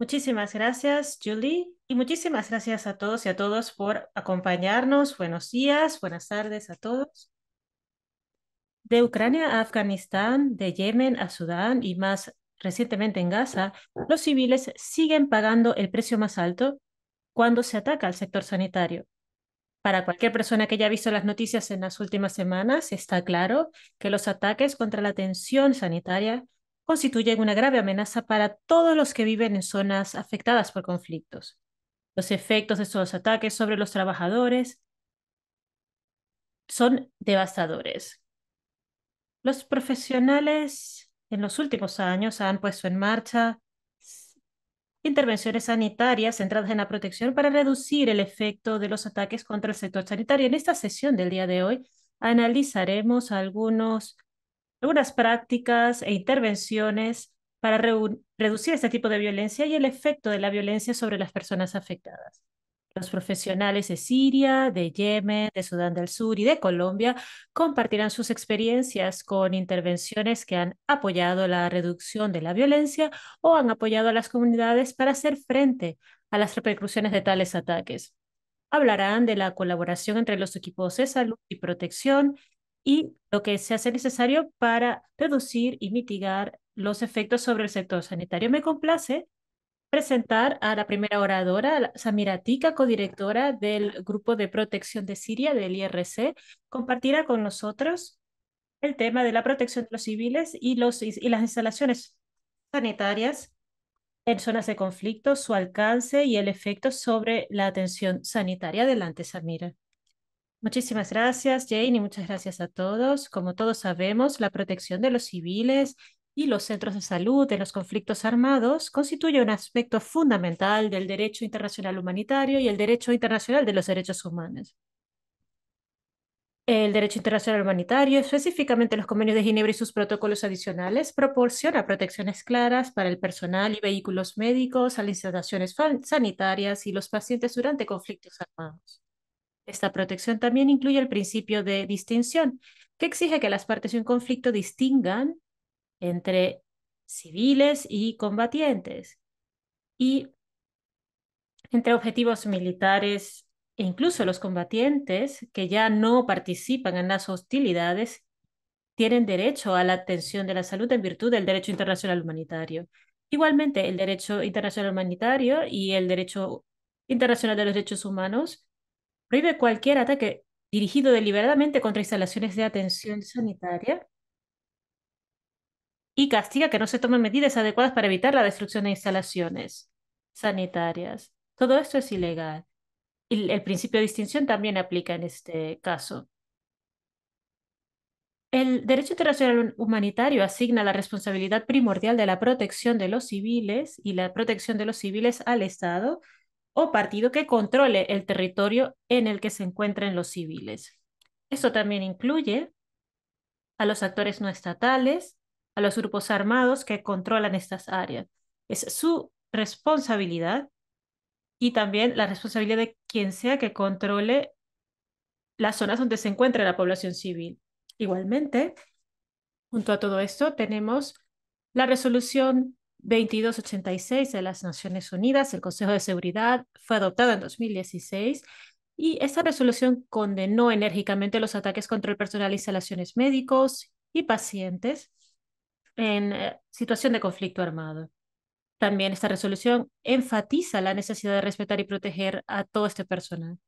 Muchísimas gracias, Julie, y muchísimas gracias a todos y a todas por acompañarnos. Buenos días, buenas tardes a todos. De Ucrania a Afganistán, de Yemen a Sudán y más recientemente en Gaza, los civiles siguen pagando el precio más alto cuando se ataca al sector sanitario. Para cualquier persona que haya visto las noticias en las últimas semanas, está claro que los ataques contra la atención sanitaria constituyen una grave amenaza para todos los que viven en zonas afectadas por conflictos. Los efectos de estos ataques sobre los trabajadores son devastadores. Los profesionales en los últimos años han puesto en marcha intervenciones sanitarias centradas en la protección para reducir el efecto de los ataques contra el sector sanitario. En esta sesión del día de hoy analizaremos algunos algunas prácticas e intervenciones para reducir este tipo de violencia y el efecto de la violencia sobre las personas afectadas. Los profesionales de Siria, de Yemen, de Sudán del Sur y de Colombia compartirán sus experiencias con intervenciones que han apoyado la reducción de la violencia o han apoyado a las comunidades para hacer frente a las repercusiones de tales ataques. Hablarán de la colaboración entre los equipos de salud y protección, y lo que se hace necesario para reducir y mitigar los efectos sobre el sector sanitario. Me complace presentar a la primera oradora, Samira Tika, codirectora del Grupo de Protección de Siria del IRC, compartirá con nosotros el tema de la protección de los civiles y, los, y las instalaciones sanitarias en zonas de conflicto, su alcance y el efecto sobre la atención sanitaria. Adelante, Samira. Muchísimas gracias, Jane, y muchas gracias a todos. Como todos sabemos, la protección de los civiles y los centros de salud en los conflictos armados constituye un aspecto fundamental del derecho internacional humanitario y el derecho internacional de los derechos humanos. El derecho internacional humanitario, específicamente los convenios de Ginebra y sus protocolos adicionales, proporciona protecciones claras para el personal y vehículos médicos, las instalaciones sanitarias y los pacientes durante conflictos armados. Esta protección también incluye el principio de distinción, que exige que las partes de un conflicto distingan entre civiles y combatientes y entre objetivos militares e incluso los combatientes que ya no participan en las hostilidades tienen derecho a la atención de la salud en virtud del derecho internacional humanitario. Igualmente, el derecho internacional humanitario y el derecho internacional de los derechos humanos prohíbe cualquier ataque dirigido deliberadamente contra instalaciones de atención sanitaria y castiga que no se tomen medidas adecuadas para evitar la destrucción de instalaciones sanitarias. Todo esto es ilegal. el principio de distinción también aplica en este caso. El derecho internacional humanitario asigna la responsabilidad primordial de la protección de los civiles y la protección de los civiles al Estado o partido que controle el territorio en el que se encuentren los civiles. Esto también incluye a los actores no estatales, a los grupos armados que controlan estas áreas. Es su responsabilidad y también la responsabilidad de quien sea que controle las zonas donde se encuentra la población civil. Igualmente, junto a todo esto, tenemos la resolución 2286 de las Naciones Unidas, el Consejo de Seguridad, fue adoptada en 2016 y esta resolución condenó enérgicamente los ataques contra el personal, instalaciones médicos y pacientes en eh, situación de conflicto armado. También esta resolución enfatiza la necesidad de respetar y proteger a todo este personal.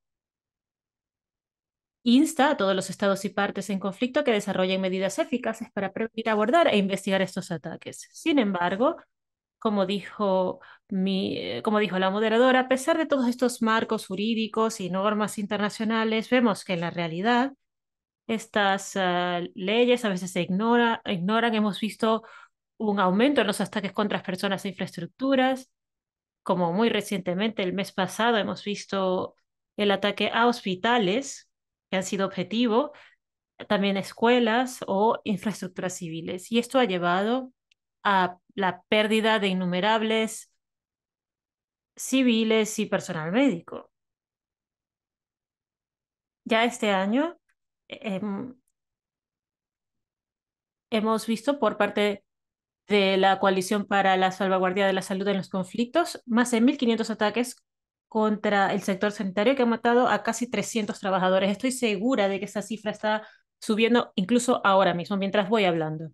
Insta a todos los estados y partes en conflicto que desarrollen medidas eficaces para prevenir, abordar e investigar estos ataques. Sin embargo, como dijo, mi, eh, como dijo la moderadora, a pesar de todos estos marcos jurídicos y normas internacionales, vemos que en la realidad estas ah, leyes a veces se ignora, ignoran. Hemos visto un aumento en los ataques contra personas e infraestructuras, como muy recientemente, el mes pasado, hemos visto el ataque a hospitales que han sido objetivo, también escuelas o infraestructuras civiles. Y esto ha llevado a la pérdida de innumerables civiles y personal médico. Ya este año eh, em, hemos visto por parte de la coalición para la salvaguardia de la salud en los conflictos más de 1.500 ataques contra el sector sanitario que ha matado a casi 300 trabajadores. Estoy segura de que esa cifra está subiendo incluso ahora mismo, mientras voy hablando.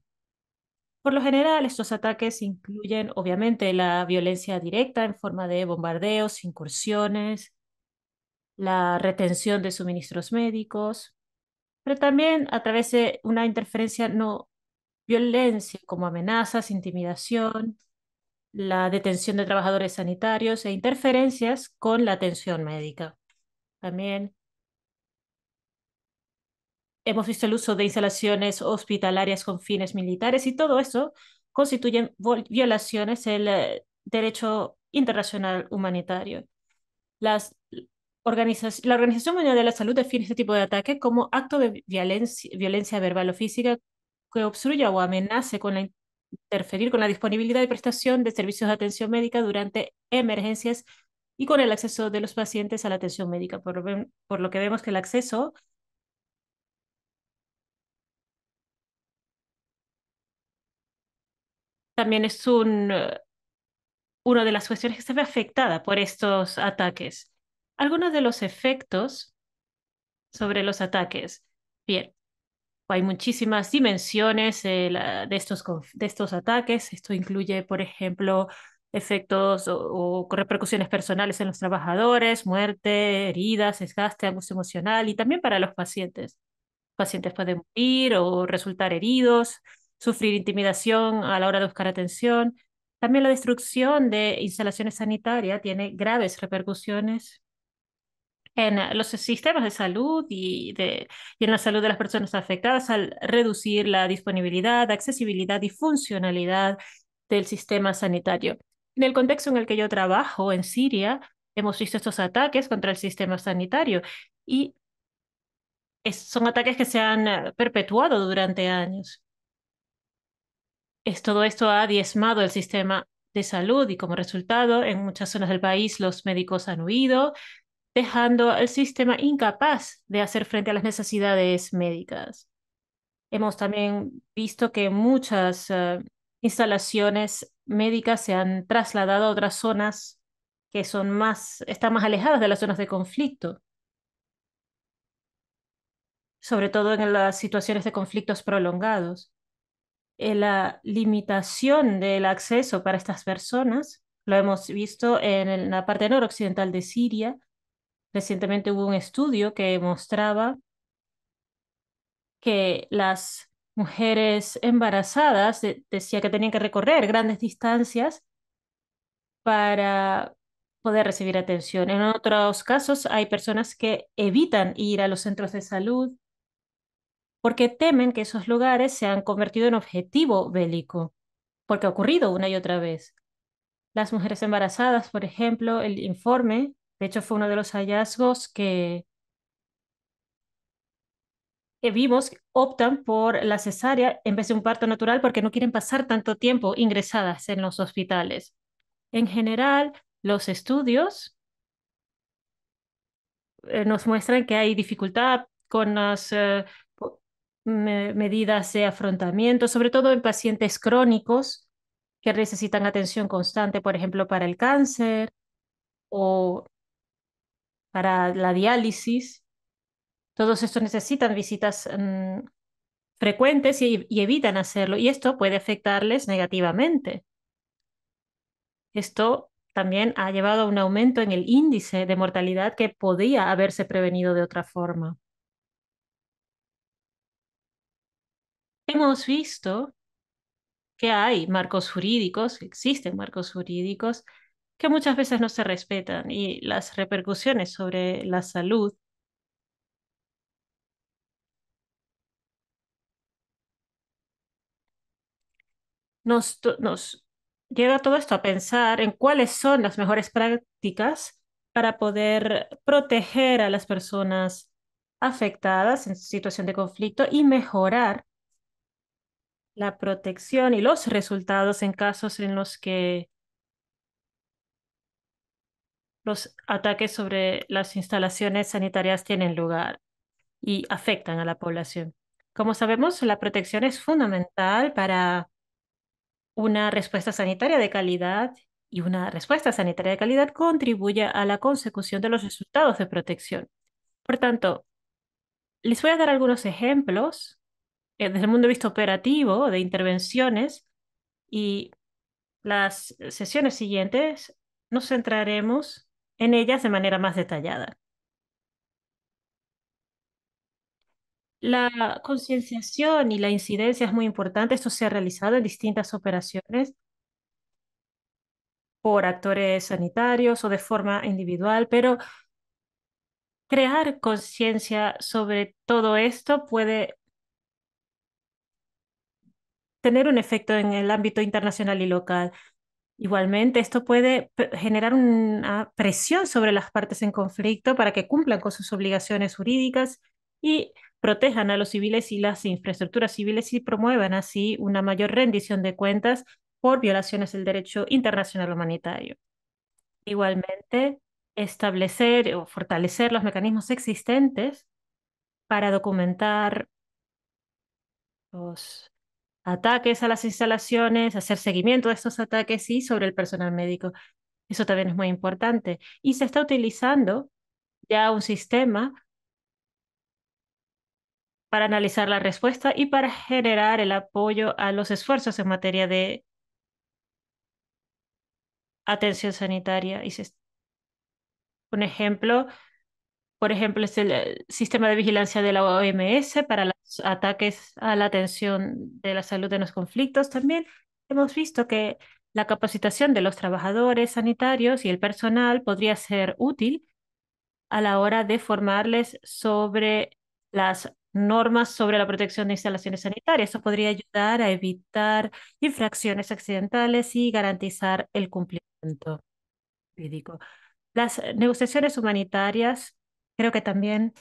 Por lo general, estos ataques incluyen obviamente la violencia directa en forma de bombardeos, incursiones, la retención de suministros médicos, pero también a través de una interferencia no violencia como amenazas, intimidación, la detención de trabajadores sanitarios e interferencias con la atención médica. También Hemos visto el uso de instalaciones hospitalarias con fines militares y todo eso constituyen violaciones del eh, derecho internacional humanitario. Las la Organización Mundial de la Salud define este tipo de ataque como acto de violencia, verbal o física que obstruya o amenace con la interferir con la disponibilidad y prestación de servicios de atención médica durante emergencias y con el acceso de los pacientes a la atención médica, por lo que vemos que el acceso también es un, eh, una de las cuestiones que se ve afectada por estos ataques. Algunos de los efectos sobre los ataques. Bien, hay muchísimas dimensiones de, estos, de estos ataques. Esto incluye, por ejemplo, efectos o, repercusiones personales en los trabajadores, muerte, heridas, desgaste, abuso emocional y también para los pacientes. Pacientes pueden morir o resultar heridos, sufrir intimidación a la hora de buscar atención. También la destrucción de instalaciones sanitarias tiene graves repercusiones en los sistemas de salud y, en la salud de las personas afectadas al reducir la disponibilidad, accesibilidad y funcionalidad del sistema sanitario. En el contexto en el que yo trabajo en Siria, hemos visto estos ataques contra el sistema sanitario y son ataques que se han eh, perpetuado durante años todo esto ha diezmado el sistema de salud y como resultado en muchas zonas del país los médicos han huido, dejando al sistema incapaz de hacer frente a las necesidades médicas. Hemos también visto que muchas eh, instalaciones médicas se han trasladado a otras zonas que son más, están más alejadas de las zonas de conflicto, sobre todo en las situaciones de conflictos prolongados. Eh, la limitación del acceso para estas personas. Lo hemos visto en la parte noroccidental de Siria. Recientemente hubo un estudio que mostraba que las mujeres embarazadas decían decía que tenían que recorrer grandes distancias para poder recibir atención. En otros casos hay personas que evitan ir a los centros de salud porque temen que esos lugares se han convertido en objetivo bélico, porque ha ocurrido una y otra vez. Las mujeres embarazadas, por ejemplo, el informe, de hecho fue uno de los hallazgos que, vimos, optan por la cesárea en vez de un parto natural porque no quieren pasar tanto tiempo ingresadas en los hospitales. En general, los estudios eh, nos muestran que hay dificultad con las eh, medidas de afrontamiento, sobre todo en pacientes crónicos que necesitan atención constante, por ejemplo, para el cáncer o para la diálisis. Todos estos necesitan visitas mm, frecuentes y evitan hacerlo, y esto puede afectarles negativamente. Esto también ha llevado a un aumento en el índice de mortalidad que podía haberse prevenido de otra forma. hemos visto que hay marcos jurídicos, existen marcos jurídicos que muchas veces no se respetan y las repercusiones sobre la salud nos, lleva todo esto a pensar en cuáles son las mejores prácticas para poder proteger a las personas afectadas en situación de conflicto y mejorar la protección y los resultados en casos en los que los ataques sobre las instalaciones sanitarias tienen lugar y afectan a la población. Como sabemos, la protección es fundamental para una respuesta sanitaria de calidad y una respuesta sanitaria de calidad contribuye a la consecución de los resultados de protección. Por tanto, les voy a dar algunos ejemplos eh, desde el mundo de vista operativo de intervenciones y las sesiones siguientes nos centraremos en ellas de manera más detallada. La concienciación y la incidencia es muy importante. Esto se ha realizado en distintas operaciones por actores sanitarios o de forma individual, pero crear conciencia sobre todo esto puede tener un efecto en el ámbito internacional y local. Igualmente, esto puede generar una presión sobre las partes en conflicto para que cumplan con sus obligaciones jurídicas y protejan a los civiles y las infraestructuras civiles y promuevan así una mayor rendición de cuentas por violaciones del derecho internacional humanitario. Igualmente, establecer o fortalecer los mecanismos existentes para documentar los ataques a las instalaciones, hacer seguimiento de estos ataques y sobre el personal médico. Eso también es muy importante. Y se está utilizando ya un sistema para analizar la respuesta y para generar el apoyo a los esfuerzos en materia de atención sanitaria. Y Un ejemplo por ejemplo, es el eh, sistema de vigilancia de la OMS para los ataques a la atención de la salud en los conflictos. También hemos visto que la capacitación de los trabajadores sanitarios y el personal podría ser útil a la hora de formarles sobre las normas sobre la protección de instalaciones sanitarias. Eso podría ayudar a evitar infracciones accidentales y garantizar el cumplimiento jurídico. Las negociaciones humanitarias creo que también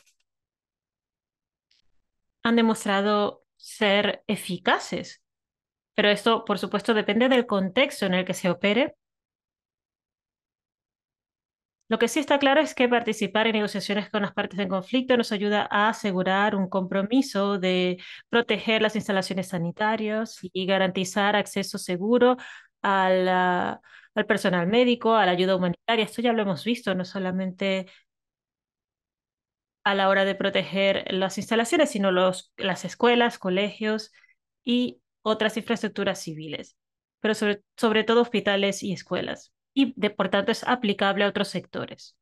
han demostrado ser eficaces. Pero esto, por supuesto, depende del contexto en el que se opere. Lo que sí está claro es que participar en negociaciones con las partes en conflicto nos ayuda a asegurar un compromiso de proteger las instalaciones sanitarias y garantizar acceso seguro al personal médico, a la ayuda humanitaria. Esto ya lo hemos visto, no solamente a la hora de proteger las instalaciones, sino los, las escuelas, colegios y otras infraestructuras civiles, pero sobre, sobre todo hospitales y escuelas, y por tanto es aplicable a otros sectores.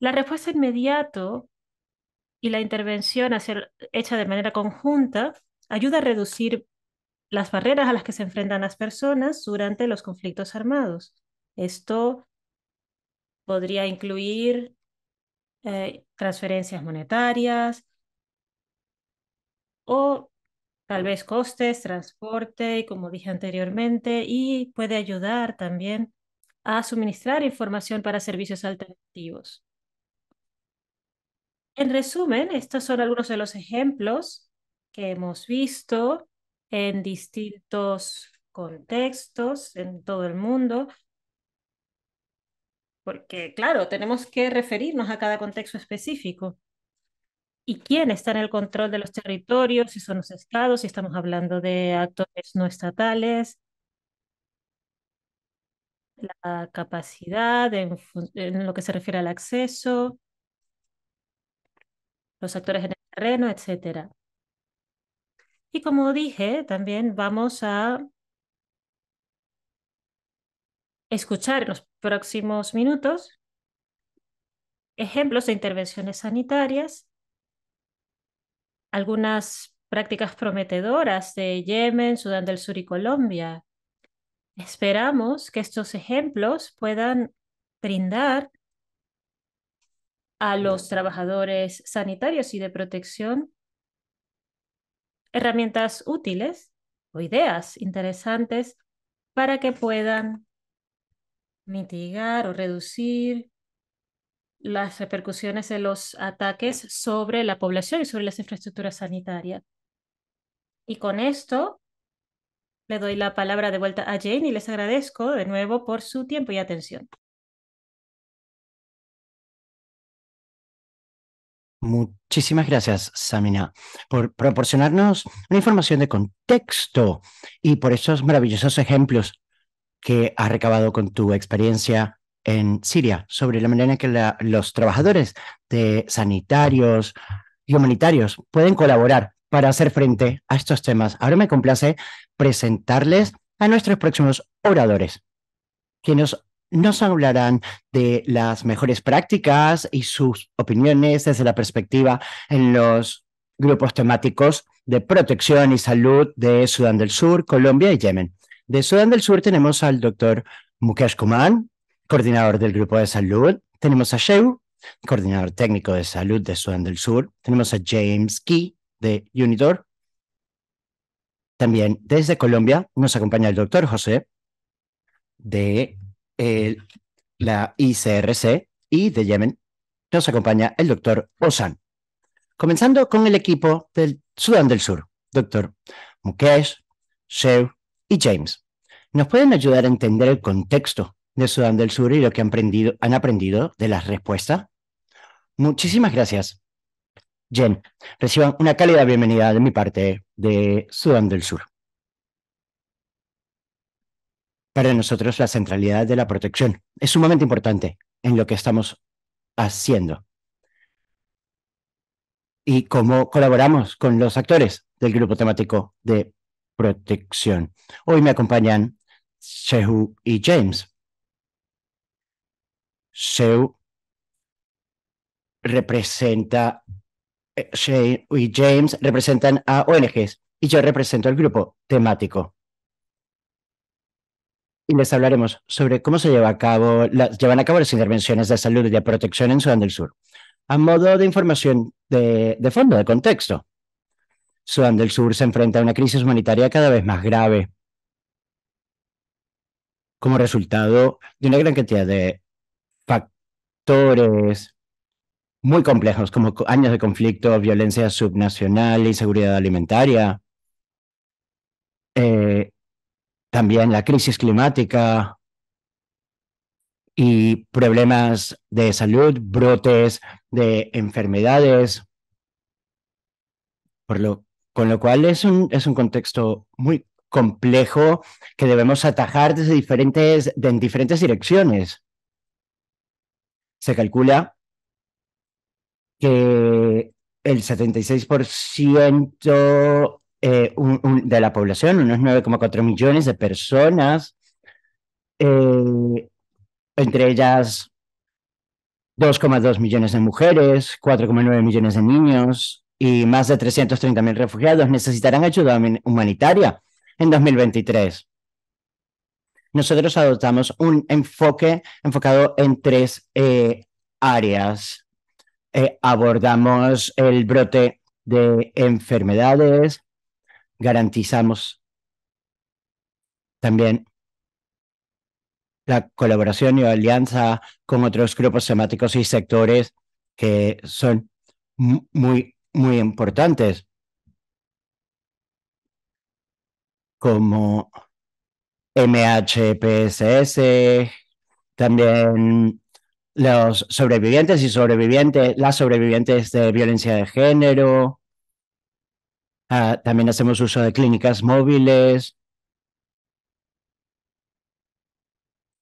La respuesta inmediato y la intervención hecha de manera conjunta ayuda a reducir las barreras a las que se enfrentan las personas durante los conflictos armados. Esto podría incluir eh, transferencias monetarias o tal vez costes, transporte, como dije anteriormente, y puede ayudar también a suministrar información para servicios alternativos. En resumen, estos son algunos de los ejemplos que hemos visto en distintos contextos en todo el mundo porque claro, tenemos que referirnos a cada contexto específico. ¿Y quién está en el control de los territorios? Si son los estados, si estamos hablando de actores no estatales, la capacidad en, lo que se refiere al acceso, los actores en el terreno, etc. Y como dije, también vamos a escuchar en los próximos minutos ejemplos de intervenciones sanitarias, algunas prácticas prometedoras de Yemen, Sudán del Sur y Colombia. Esperamos que estos ejemplos puedan brindar a los trabajadores sanitarios y de protección herramientas útiles o ideas interesantes para que puedan mitigar o reducir las repercusiones de los ataques sobre la población y sobre las infraestructuras sanitarias. Y con esto le doy la palabra de vuelta a Jane y les agradezco de nuevo por su tiempo y atención. Muchísimas gracias, Samina, por proporcionarnos una información de contexto y por esos maravillosos ejemplos que has recabado con tu experiencia en Siria sobre la manera en que los trabajadores de sanitarios y humanitarios pueden colaborar para hacer frente a estos temas. Ahora me complace presentarles a nuestros próximos oradores, quienes nos hablarán de las mejores prácticas y sus opiniones desde la perspectiva en los grupos temáticos de protección y salud de Sudán del Sur, Colombia y Yemen. De Sudán del Sur tenemos al doctor Mukesh Kuman, coordinador del Grupo de Salud. Tenemos a Sheu, coordinador técnico de salud de Sudán del Sur. Tenemos a James Key de Unidor. También desde Colombia nos acompaña el doctor José de eh, la ICRC y de Yemen. Nos acompaña el doctor Osan. Comenzando con el equipo del Sudán del Sur, doctor Mukesh, Sheu, y James. ¿Nos pueden ayudar a entender el contexto de Sudán del Sur y lo que han aprendido, han aprendido de las respuestas? Muchísimas gracias. Jen, reciban una cálida bienvenida de mi parte de Sudán del Sur. Para nosotros la centralidad de la protección es sumamente importante en lo que estamos haciendo y cómo colaboramos con los actores del grupo temático de protección. Hoy me acompañan Sehu y James. Sehu representa, eh, y James representan a ONGs y yo represento al grupo temático. Y les hablaremos sobre cómo se lleva a cabo, llevan a cabo las intervenciones de salud y de protección en Sudán del Sur. A modo de información de fondo, de contexto, Sudán del Sur se enfrenta a una crisis humanitaria cada vez más grave como resultado de una gran cantidad de factores muy complejos, como años de conflicto, violencia subnacional, inseguridad alimentaria, eh, también la crisis climática y problemas de salud, brotes de enfermedades, por lo con lo cual es un, es un contexto muy complejo que debemos atajar desde diferentes, en diferentes direcciones. Se calcula que el 76% eh, de la población, unos 9,4 millones de personas, eh, entre ellas 2,2 millones de mujeres, 4,9 millones de niños, y más de 330.000 refugiados necesitarán ayuda humanitaria en 2023. Nosotros adoptamos un enfoque enfocado en tres eh, áreas. Eh, abordamos el brote de enfermedades, garantizamos también la colaboración y alianza con otros grupos temáticos y sectores que son muy muy importantes, como MHPSS, también los sobrevivientes y sobrevivientes, las sobrevivientes de violencia de género. Ah, también hacemos uso de clínicas móviles.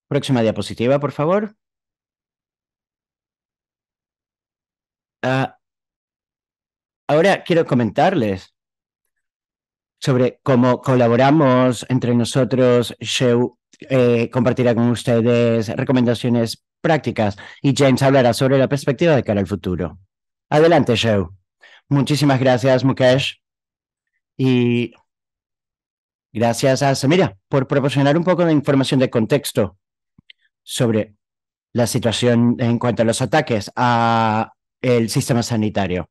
Próxima diapositiva, por favor. Ah, Ahora quiero comentarles sobre cómo colaboramos entre nosotros. Sheu eh, compartirá con ustedes recomendaciones prácticas y James hablará sobre la perspectiva de cara al futuro. Adelante, Show. Muchísimas gracias, Mukesh. Y gracias a Samira por proporcionar un poco de información de contexto sobre la situación en cuanto a los ataques a el sistema sanitario.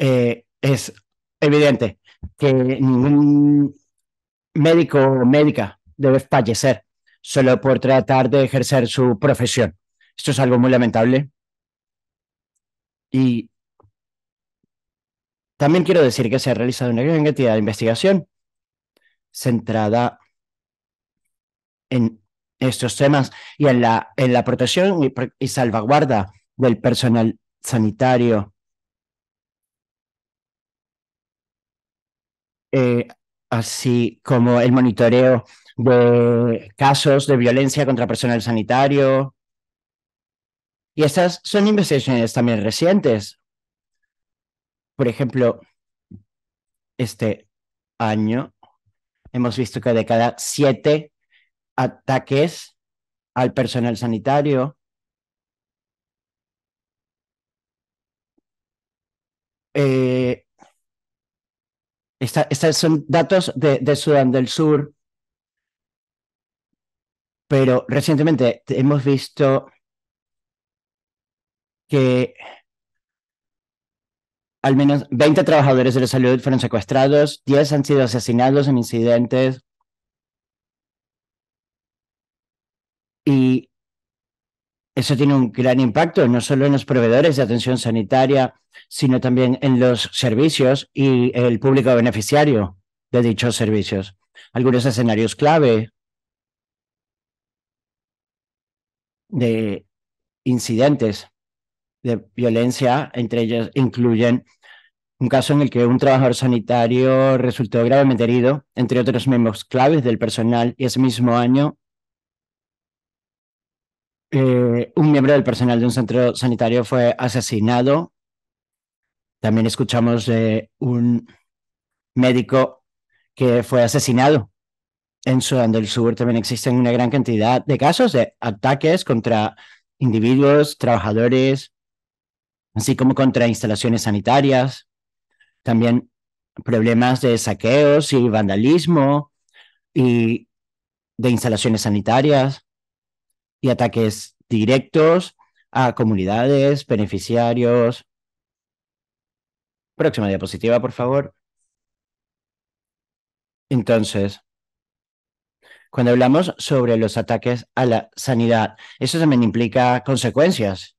Eh, es evidente que ningún médico o médica debe fallecer solo por tratar de ejercer su profesión. Esto es algo muy lamentable. Y también quiero decir que se ha realizado una gran cantidad de investigación centrada en estos temas y en la, en la protección y salvaguarda del personal sanitario Eh, así como el monitoreo de casos de violencia contra personal sanitario. Y estas son investigaciones también recientes. Por ejemplo, este año hemos visto que de cada siete ataques al personal sanitario, eh, estos son datos de, Sudán del Sur, pero recientemente hemos visto que al menos 20 trabajadores de la salud fueron secuestrados, 10 han sido asesinados en incidentes y eso tiene un gran impacto, no solo en los proveedores de atención sanitaria, sino también en los servicios y el público beneficiario de dichos servicios. Algunos escenarios clave de incidentes de violencia, entre ellos incluyen un caso en el que un trabajador sanitario resultó gravemente herido, entre otros miembros claves del personal, y ese mismo año eh, un miembro del personal de un centro sanitario fue asesinado. También escuchamos de un médico que fue asesinado. En Sudán del Sur también existen una gran cantidad de casos de ataques contra individuos, trabajadores, así como contra instalaciones sanitarias. También problemas de saqueos y vandalismo y de instalaciones sanitarias y ataques directos a comunidades, beneficiarios. Próxima diapositiva, por favor. Entonces, cuando hablamos sobre los ataques a la sanidad, eso también implica consecuencias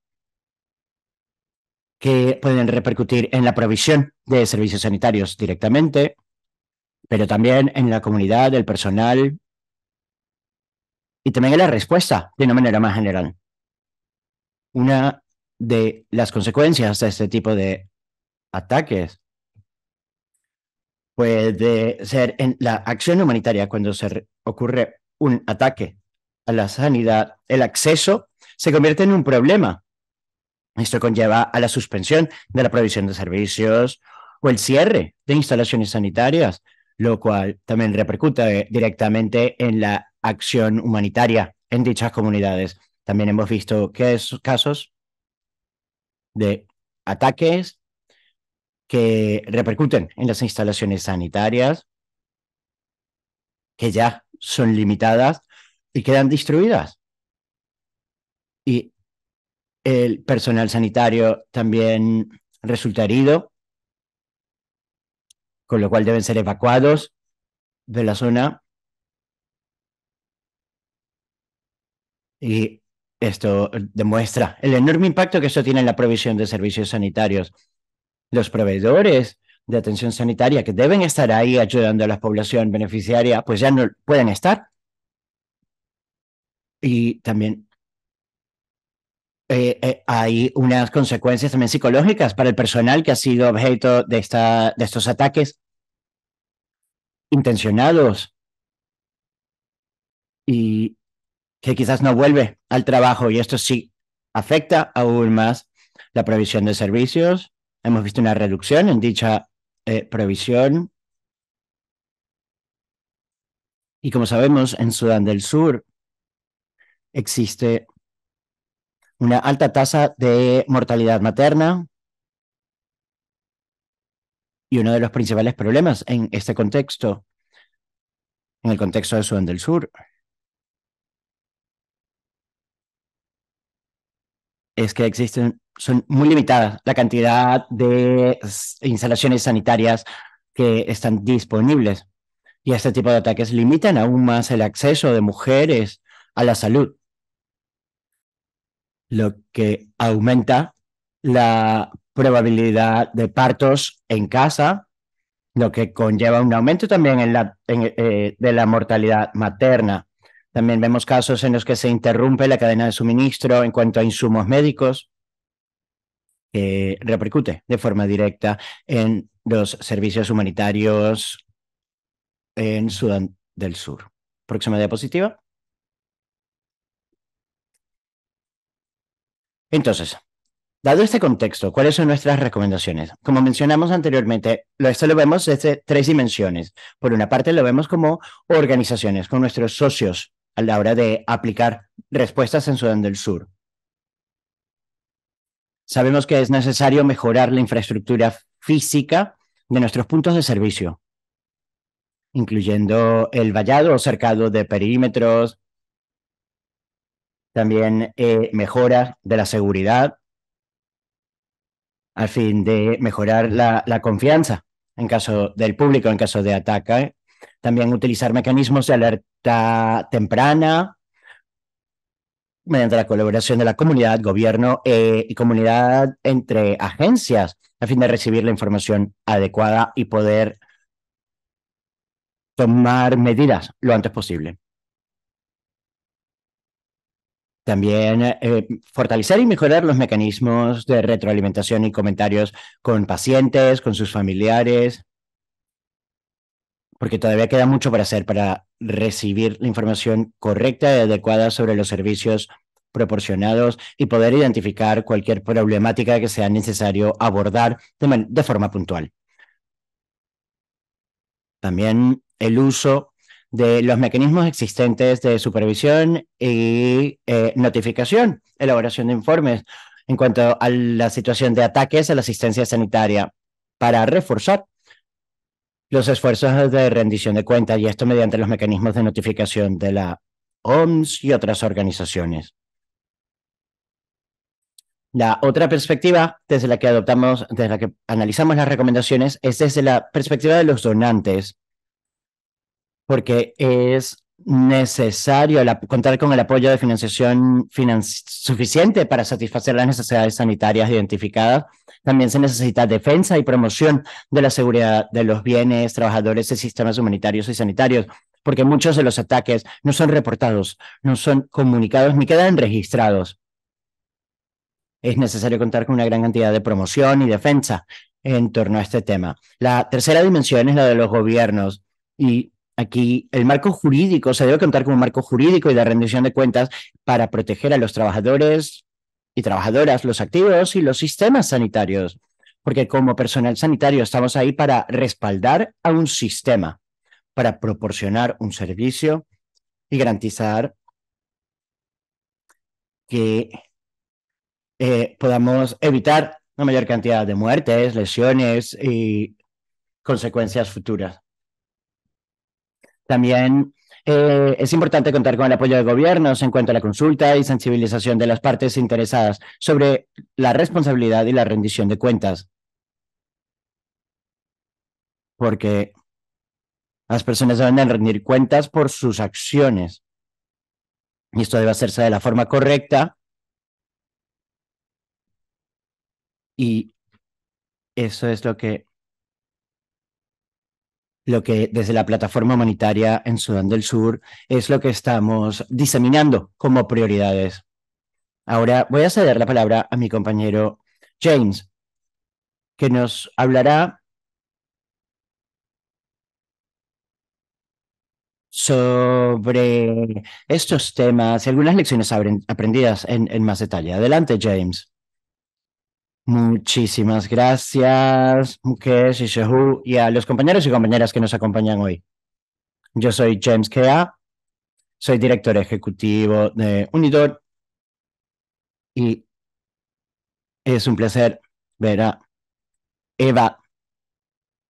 que pueden repercutir en la provisión de servicios sanitarios directamente, pero también en la comunidad, el personal, y también en la respuesta de una manera más general. Una de las consecuencias de este tipo de ataques puede ser en la acción humanitaria cuando se ocurre un ataque a la sanidad, el acceso se convierte en un problema. Esto conlleva a la suspensión de la provisión de servicios o el cierre de instalaciones sanitarias, lo cual también repercute directamente en la acción humanitaria en dichas comunidades. También hemos visto que esos casos de ataques que repercuten en las instalaciones sanitarias, que ya son limitadas y quedan destruidas. Y el personal sanitario también resulta herido, con lo cual deben ser evacuados de la zona Y esto demuestra el enorme impacto que eso tiene en la provisión de servicios sanitarios. Los proveedores de atención sanitaria que deben estar ahí ayudando a la población beneficiaria, pues ya no pueden estar. Y también eh, eh, hay unas consecuencias también psicológicas para el personal que ha sido objeto de, esta, de estos ataques intencionados. Y que quizás no vuelve al trabajo y esto sí afecta aún más la provisión de servicios. Hemos visto una reducción en dicha eh, provisión. Y como sabemos, en Sudán del Sur existe una alta tasa de mortalidad materna y uno de los principales problemas en este contexto, en el contexto de Sudán del Sur, es que existen, son muy limitadas la cantidad de instalaciones sanitarias que están disponibles. Y este tipo de ataques limitan aún más el acceso de mujeres a la salud, lo que aumenta la probabilidad de partos en casa, lo que conlleva un aumento también en la, eh, de la mortalidad materna. También vemos casos en los que se interrumpe la cadena de suministro en cuanto a insumos médicos, que repercute de forma directa en los servicios humanitarios en Sudán del Sur. Próxima diapositiva. Entonces, dado este contexto, ¿cuáles son nuestras recomendaciones? Como mencionamos anteriormente, esto lo vemos desde tres dimensiones. Por una parte, lo vemos como organizaciones, con nuestros socios a la hora de aplicar respuestas en Sudán del Sur. Sabemos que es necesario mejorar la infraestructura física de nuestros puntos de servicio, incluyendo el vallado o cercado de perímetros, también eh, mejora de la seguridad, al fin de mejorar la, la, confianza en caso del público, en caso de ataque también utilizar mecanismos de alerta temprana mediante la colaboración de la comunidad, gobierno eh, y comunidad entre agencias a fin de recibir la información adecuada y poder tomar medidas lo antes posible. También eh, fortalecer y mejorar los mecanismos de retroalimentación y comentarios con pacientes, con sus familiares, porque todavía queda mucho por hacer para recibir la información correcta y adecuada sobre los servicios proporcionados y poder identificar cualquier problemática que sea necesario abordar de, forma puntual. También el uso de los mecanismos existentes de supervisión y eh, notificación, elaboración de informes en cuanto a la situación de ataques a la asistencia sanitaria para reforzar los esfuerzos de rendición de cuentas y esto mediante los mecanismos de notificación de la OMS y otras organizaciones. La otra perspectiva desde la que adoptamos, desde la que analizamos las recomendaciones, es desde la perspectiva de los donantes, porque es necesario contar con el apoyo de financiación suficiente para satisfacer las necesidades sanitarias identificadas también se necesita defensa y promoción de la seguridad de los bienes, trabajadores de sistemas humanitarios y sanitarios, porque muchos de los ataques no son reportados, no son comunicados ni quedan registrados. Es necesario contar con una gran cantidad de promoción y defensa en torno a este tema. La tercera dimensión es la de los gobiernos y aquí el marco jurídico, se debe contar con un marco jurídico y de rendición de cuentas para proteger a los trabajadores, y trabajadoras, los activos y los sistemas sanitarios, porque como personal sanitario estamos ahí para respaldar a un sistema, para proporcionar un servicio y garantizar que eh, podamos evitar una mayor cantidad de muertes, lesiones y consecuencias futuras. También eh, es importante contar con el apoyo de gobiernos en cuanto a la consulta y sensibilización de las partes interesadas sobre la responsabilidad y la rendición de cuentas. Porque las personas deben rendir cuentas por sus acciones. Y esto debe hacerse de la forma correcta. Y eso es lo que lo que desde la plataforma humanitaria en Sudán del Sur es lo que estamos diseminando como prioridades. Ahora voy a ceder la palabra a mi compañero James, que nos hablará sobre estos temas y algunas lecciones aprendidas en, en más detalle. Adelante, James. Muchísimas gracias, Mukesh y Shehu, y a los compañeros y compañeras que nos acompañan hoy. Yo soy James Kea, soy director ejecutivo de Unidor y es un placer ver a Eva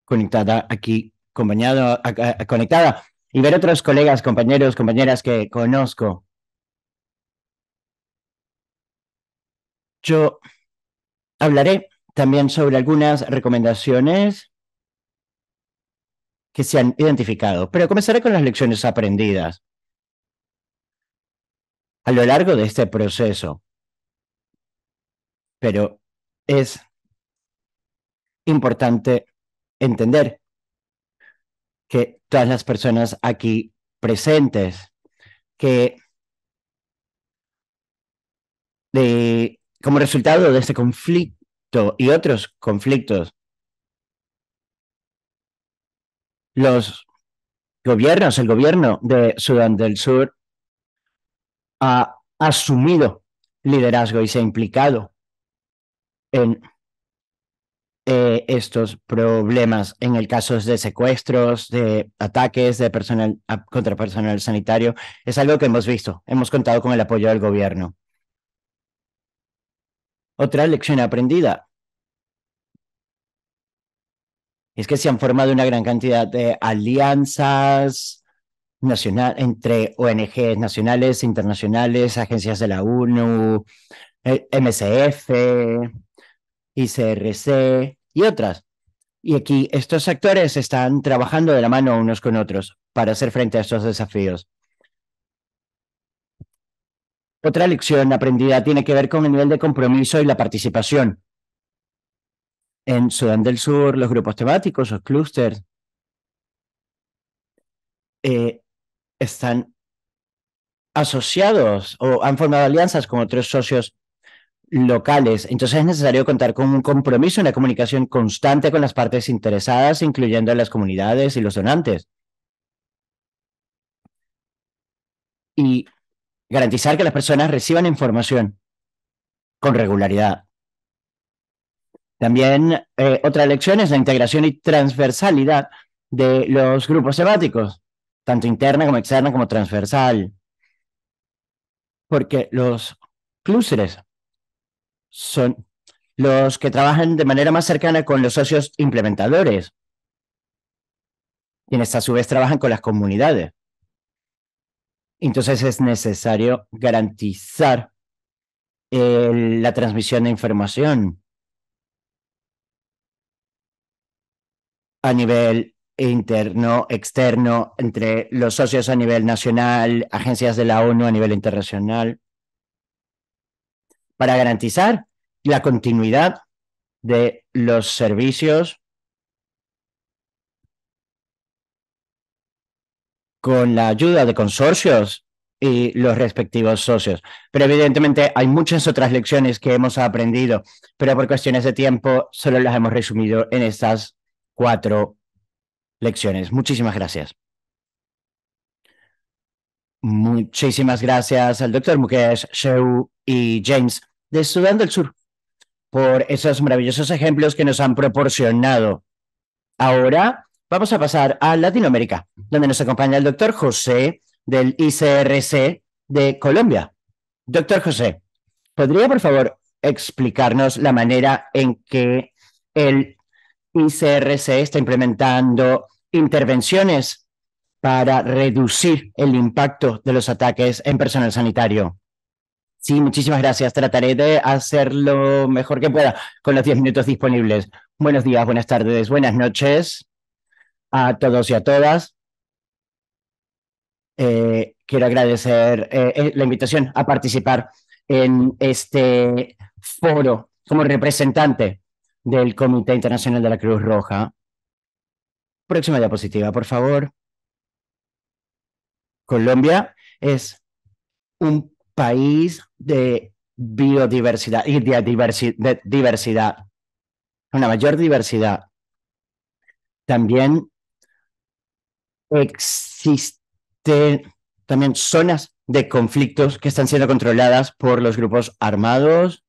conectada aquí, acompañada, conectada, y ver a otros colegas, compañeros, compañeras que conozco. Yo Hablaré también sobre algunas recomendaciones que se han identificado, pero comenzaré con las lecciones aprendidas a lo largo de este proceso. Pero es importante entender que todas las personas aquí presentes, que de como resultado de este conflicto y otros conflictos, los gobiernos, el gobierno de Sudán del Sur ha asumido liderazgo y se ha implicado en eh, estos problemas, en el caso de secuestros, de ataques de personal, contra personal sanitario, es algo que hemos visto, hemos contado con el apoyo del gobierno. Otra lección aprendida es que se han formado una gran cantidad de alianzas entre ONGs nacionales, internacionales, agencias de la ONU, eh, MSF, ICRC y otras. Y aquí estos actores están trabajando de la mano unos con otros para hacer frente a estos desafíos. Otra lección aprendida tiene que ver con el nivel de compromiso y la participación. En Sudán del Sur, los grupos temáticos, o clústeres, eh, están asociados o han formado alianzas con otros socios locales. Entonces es necesario contar con un compromiso, una comunicación constante con las partes interesadas, incluyendo a las comunidades y los donantes. Y garantizar que las personas reciban información con regularidad. También eh, otra lección es la integración y transversalidad de los grupos temáticos, tanto interna como externa como transversal. Porque los clústeres son los que trabajan de manera más cercana con los socios implementadores, quienes a su vez trabajan con las comunidades. Entonces es necesario garantizar la transmisión de información a nivel interno, externo, entre los socios a nivel nacional, agencias de la ONU a nivel internacional, para garantizar la continuidad de los servicios con la ayuda de consorcios y los respectivos socios. Pero evidentemente hay muchas otras lecciones que hemos aprendido, pero por cuestiones de tiempo solo las hemos resumido en estas cuatro lecciones. Muchísimas gracias. Muchísimas gracias al doctor Mukesh, Sheu y James de Sudán del Sur por esos maravillosos ejemplos que nos han proporcionado. Ahora Vamos a pasar a Latinoamérica, donde nos acompaña el doctor José del ICRC de Colombia. Doctor José, ¿podría por favor explicarnos la manera en que el ICRC está implementando intervenciones para reducir el impacto de los ataques en personal sanitario? Sí, muchísimas gracias. Trataré de hacerlo lo mejor que pueda con los diez minutos disponibles. Buenos días, buenas tardes, buenas noches a todos y a todas. Eh, quiero agradecer eh, eh, la invitación a participar en este foro como representante del Comité Internacional de la Cruz Roja. Próxima diapositiva, por favor. Colombia es un país de biodiversidad y de, diversidad, una mayor diversidad. También existen también zonas de conflictos que están siendo controladas por los grupos armados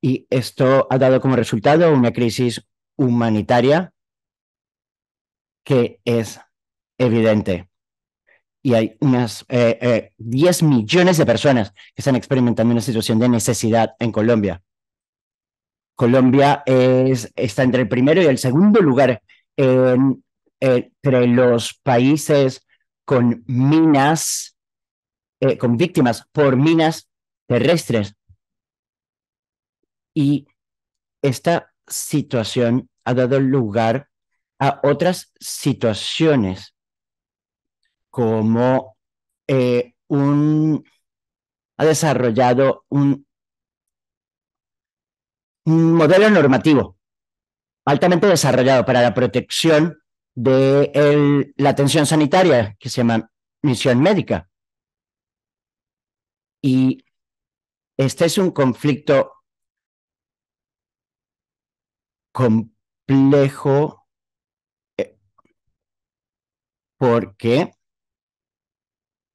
y esto ha dado como resultado una crisis humanitaria que es evidente. Y hay unas 10 eh, eh, millones de personas que están experimentando una situación de necesidad en Colombia. Colombia es, está entre el primero y el segundo lugar en entre los países con minas, eh, con víctimas por minas terrestres. Y esta situación ha dado lugar a otras situaciones como eh, un ha desarrollado un, un modelo normativo altamente desarrollado para la protección de la atención sanitaria, que se llama Misión Médica. Y este es un conflicto complejo eh, porque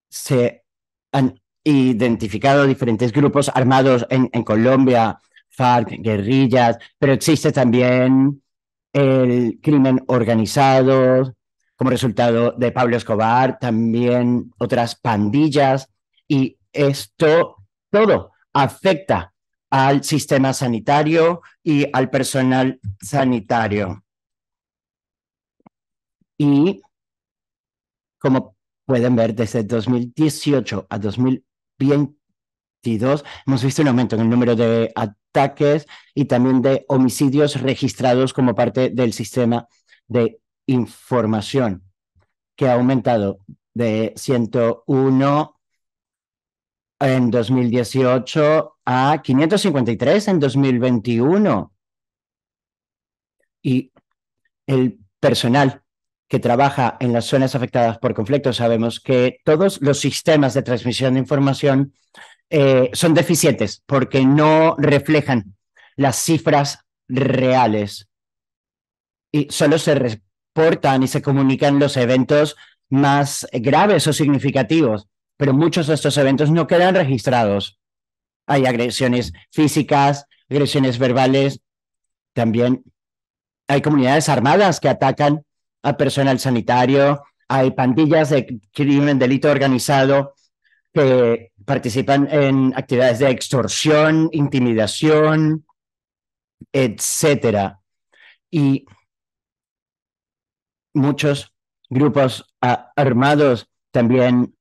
se han identificado diferentes grupos armados en, en Colombia, FARC, guerrillas, pero existe también el crimen organizado, como resultado de Pablo Escobar, también otras pandillas, y esto todo afecta al sistema sanitario y al personal sanitario. Y como pueden ver, desde 2018 a 2020, hemos visto un aumento en el número de ataques y también de homicidios registrados como parte del sistema de información, que ha aumentado de 101 en 2018 a 553 en 2021. Y el personal que trabaja en las zonas afectadas por conflictos, sabemos que todos los sistemas de transmisión de información eh, son deficientes porque no reflejan las cifras reales y solo se reportan y se comunican los eventos más graves o significativos, pero muchos de estos eventos no quedan registrados. Hay agresiones físicas, agresiones verbales, también hay comunidades armadas que atacan a personal sanitario, hay pandillas de crimen, delito organizado que participan en actividades de extorsión, intimidación, etcétera. Y muchos grupos armados también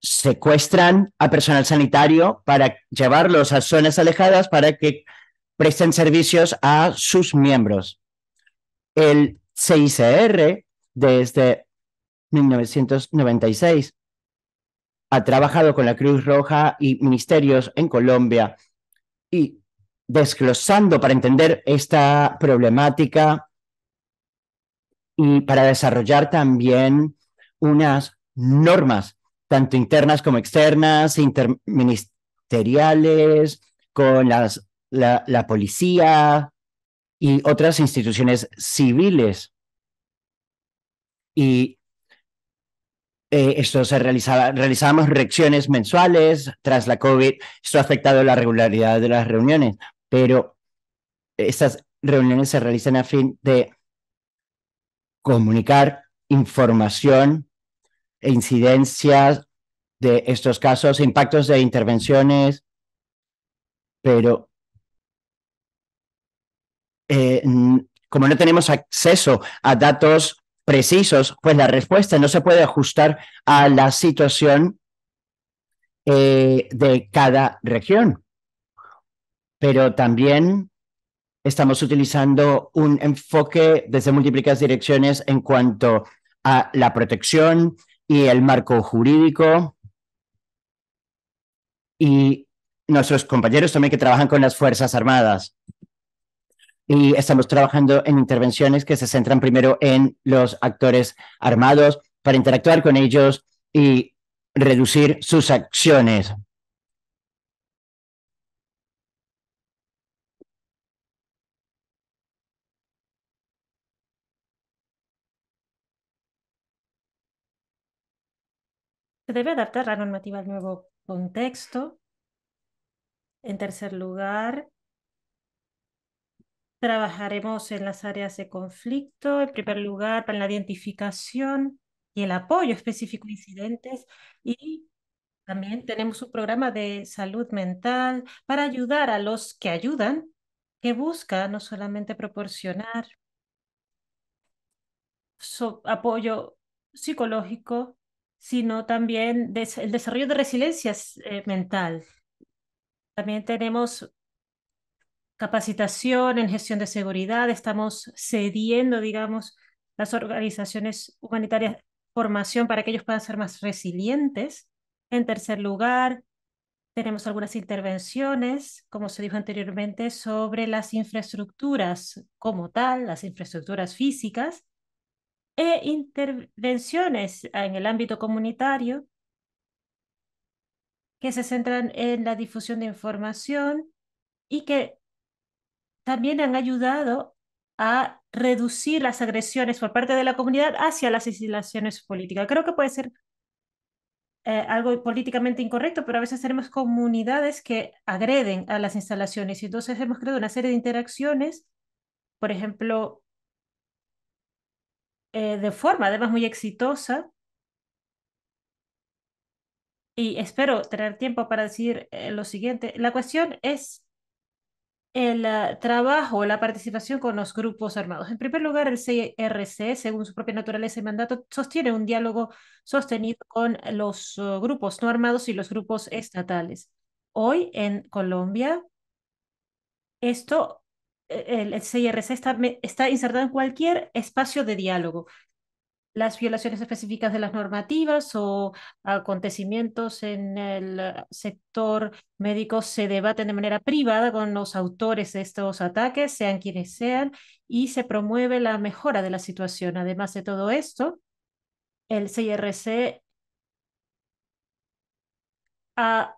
secuestran a personal sanitario para llevarlos a zonas alejadas para que presten servicios a sus miembros. El CICR, desde 1996, ha trabajado con la Cruz Roja y ministerios en Colombia y desglosando para entender esta problemática y para desarrollar también unas normas, tanto internas como externas, interministeriales, con las, la, la policía y otras instituciones civiles. Y eh, esto se realizaba, realizamos reacciones mensuales tras la COVID, esto ha afectado la regularidad de las reuniones, pero estas reuniones se realizan a fin de comunicar información e incidencias de estos casos, impactos de intervenciones, pero eh, como no tenemos acceso a datos precisos, pues la respuesta no se puede ajustar a la situación eh, de cada región. Pero también estamos utilizando un enfoque desde múltiples direcciones en cuanto a la protección y el marco jurídico. Y nuestros compañeros también que trabajan con las Fuerzas Armadas y estamos trabajando en intervenciones que se centran primero en los actores armados para interactuar con ellos y reducir sus acciones. Se debe adaptar la normativa al nuevo contexto. En tercer lugar, Trabajaremos en las áreas de conflicto, en primer lugar, para la identificación y el apoyo específico a incidentes y también tenemos un programa de salud mental para ayudar a los que ayudan, que busca no solamente proporcionar apoyo psicológico, sino también el desarrollo de resiliencias eh, mental. También tenemos capacitación en gestión de seguridad, estamos cediendo, digamos, las organizaciones humanitarias formación para que ellos puedan ser más resilientes. En tercer lugar, tenemos algunas intervenciones, como se dijo anteriormente, sobre las infraestructuras como tal, las infraestructuras físicas, e intervenciones en el ámbito comunitario que se centran en la difusión de información y que también han ayudado a reducir las agresiones por parte de la comunidad hacia las instalaciones políticas. Creo que puede ser eh, algo políticamente incorrecto, pero a veces tenemos comunidades que agreden a las instalaciones y entonces hemos creado una serie de interacciones, por ejemplo, eh, de forma además muy exitosa. Y espero tener tiempo para decir eh, lo siguiente. La cuestión es el trabajo ah, trabajo, la participación con los grupos armados. En primer lugar, el CRC, según su propia naturaleza y mandato, sostiene un diálogo sostenido con los ah, grupos no armados y los grupos estatales. Hoy en Colombia, esto, e, el, el CRC está, está insertado en cualquier espacio de diálogo las violaciones específicas de las normativas o acontecimientos en el sector médico se debaten de manera privada con los autores de estos ataques, sean quienes sean, y se promueve la mejora de la situación. Además de todo esto, el CIRC ha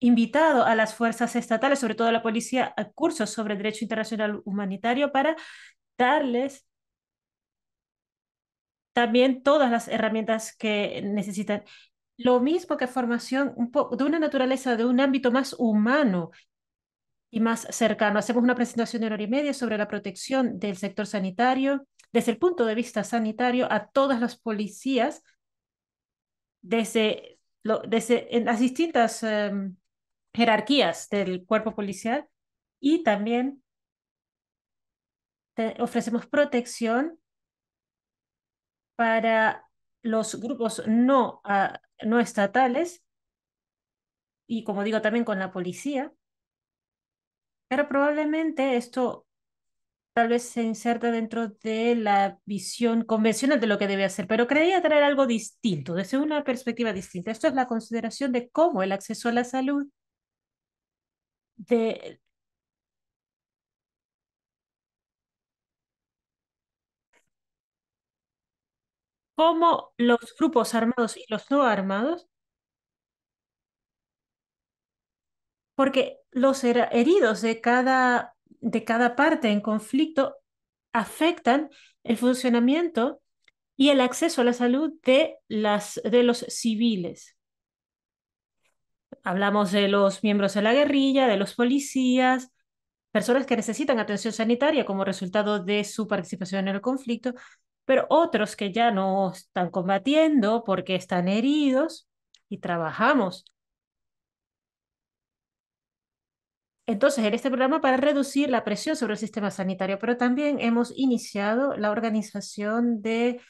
invitado a las fuerzas estatales, sobre todo a la policía, a cursos sobre derecho internacional humanitario para darles también todas las herramientas que necesitan. Lo mismo que formación de una naturaleza, de un ámbito más humano y más cercano. Hacemos una presentación de una hora y media sobre la protección del sector sanitario desde el punto de vista sanitario a todas las policías desde, lo, desde en las distintas em, jerarquías del cuerpo policial y también ofrecemos protección para los grupos no, ah, no estatales y, como digo, también con la policía. Pero probablemente esto tal vez se inserta dentro de la visión convencional de lo que debe hacer, pero creía traer algo distinto, desde una perspectiva distinta. Esto es la consideración de cómo el acceso a la salud de como los grupos armados y los no armados, porque los heridos de cada, de cada parte en conflicto afectan el funcionamiento y el acceso a la salud de, las, de los civiles. Hablamos de los miembros de la guerrilla, de los policías, personas que necesitan atención sanitaria como resultado de su participación en el conflicto, pero otros que ya no están combatiendo porque están heridos y trabajamos. Entonces, en este programa para reducir la presión sobre el sistema sanitario, pero también hemos iniciado la organización de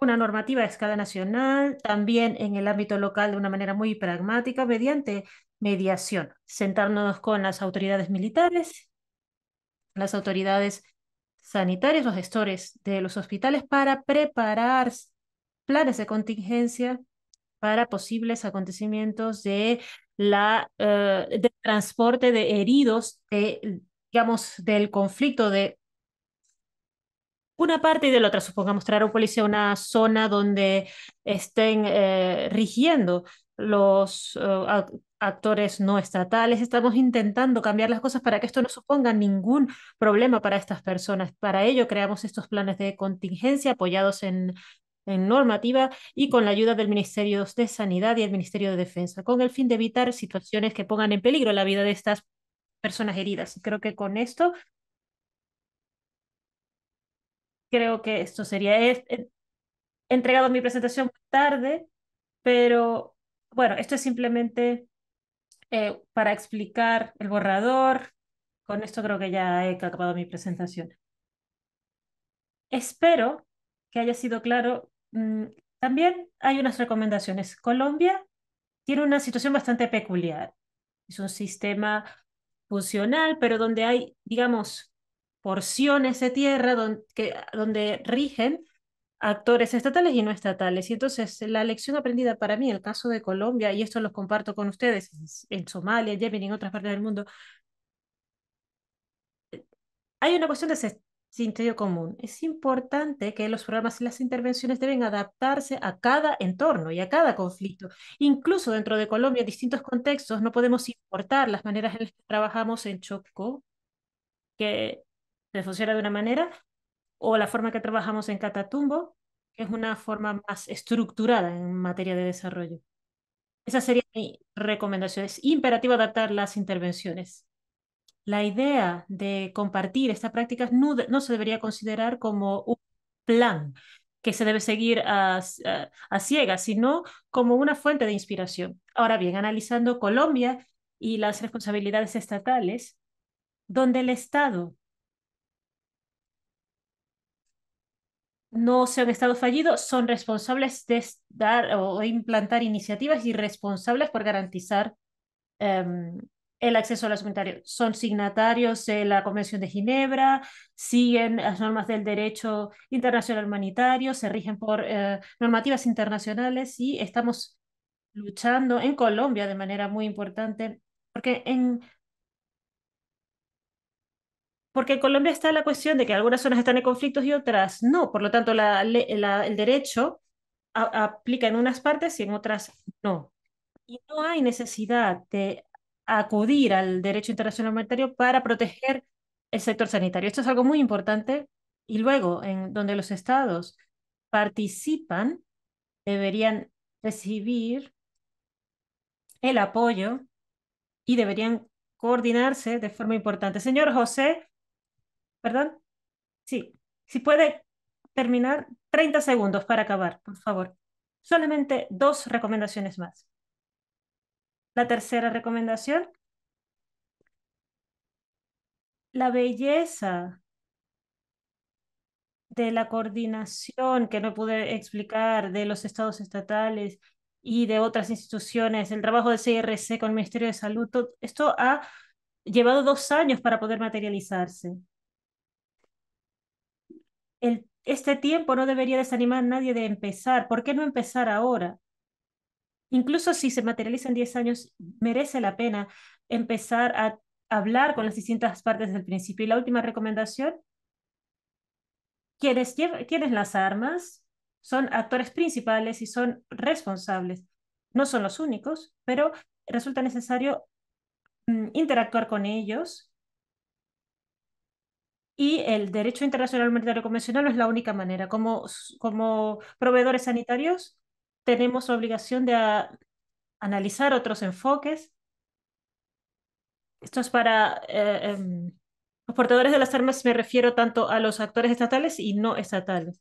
una normativa a escala nacional, también en el ámbito local de una manera muy pragmática, mediante mediación, sentándonos con las autoridades militares, las autoridades sanitarios los gestores de los hospitales para preparar planes de contingencia para posibles acontecimientos de la eh, transporte de heridos de, digamos del conflicto de una parte y de la otra. Supongamos traer a un policía a una zona donde estén eh, rigiendo los eh, actores no estatales. Estamos intentando cambiar las cosas para que esto no suponga ningún problema para estas personas. Para ello creamos estos planes de contingencia apoyados en, en normativa y con la ayuda del Ministerio de Sanidad y el Ministerio de Defensa, con el fin de evitar situaciones que pongan en peligro la vida de estas personas heridas. Creo que con esto... Creo que esto sería... He entregado mi presentación tarde, pero bueno, esto es simplemente eh, para explicar el borrador. Con esto creo que ya he acabado mi presentación. Espero que haya sido claro. Mm, también hay unas recomendaciones. Colombia tiene una situación bastante peculiar. Es un sistema funcional, pero donde hay, digamos, porciones de tierra donde rigen actores estatales y no estatales. Y entonces la lección aprendida para mí, en el caso de Colombia, y esto lo comparto con ustedes, en Somalia, Yemen y en otras partes del mundo, hay una cuestión de sentido común. Es importante que los programas y las intervenciones deben adaptarse a cada entorno y a cada conflicto. Incluso dentro de Colombia, en distintos contextos, no podemos importar las maneras en las que trabajamos en Chocó, que se funciona de una manera, o la forma que trabajamos en Catatumbo, que es una forma más estructurada en materia de desarrollo. Esa sería mi recomendación. Es imperativo adaptar las intervenciones. La idea de compartir estas prácticas no, se debería considerar como un plan que se debe seguir a, a ciegas, sino como una fuente de inspiración. Ahora bien, analizando Colombia y las responsabilidades estatales, donde el Estado no han Estado fallidos son responsables de dar o implantar iniciativas y responsables por garantizar em, el acceso a los comunitarios. Son signatarios de la Convención de Ginebra, siguen las normas del derecho internacional humanitario, se rigen por eh, normativas internacionales y estamos luchando en Colombia de manera muy importante, porque en porque en Colombia está la cuestión de que algunas zonas están en conflictos y otras no, por lo tanto la, el derecho aplica en unas partes y en otras no. Y no hay necesidad de acudir al derecho internacional humanitario para proteger el sector sanitario. Esto es algo muy importante y luego en donde los estados participan deberían recibir el apoyo y deberían coordinarse de forma importante. Señor José perdón, sí, si puede terminar, 30 segundos para acabar, por favor. Solamente dos recomendaciones más. La tercera recomendación, la belleza de la coordinación que no pude explicar de los estados estatales y de otras instituciones, el trabajo del CRC con el Ministerio de Salud, esto ha llevado dos años para poder materializarse este tiempo no debería desanimar a nadie de empezar. ¿Por qué no empezar ahora? Incluso si se materializa en 10 años, merece la pena empezar a hablar con las distintas partes del principio. Y la última recomendación, quienes, quienes las armas son actores principales y son responsables. No son los únicos, pero resulta necesario mm, interactuar con ellos y el derecho internacional humanitario convencional no es la única manera. Como, como proveedores sanitarios tenemos obligación de analizar otros enfoques. Esto es para eh, em, los portadores de las armas, me refiero tanto a los actores estatales y no estatales.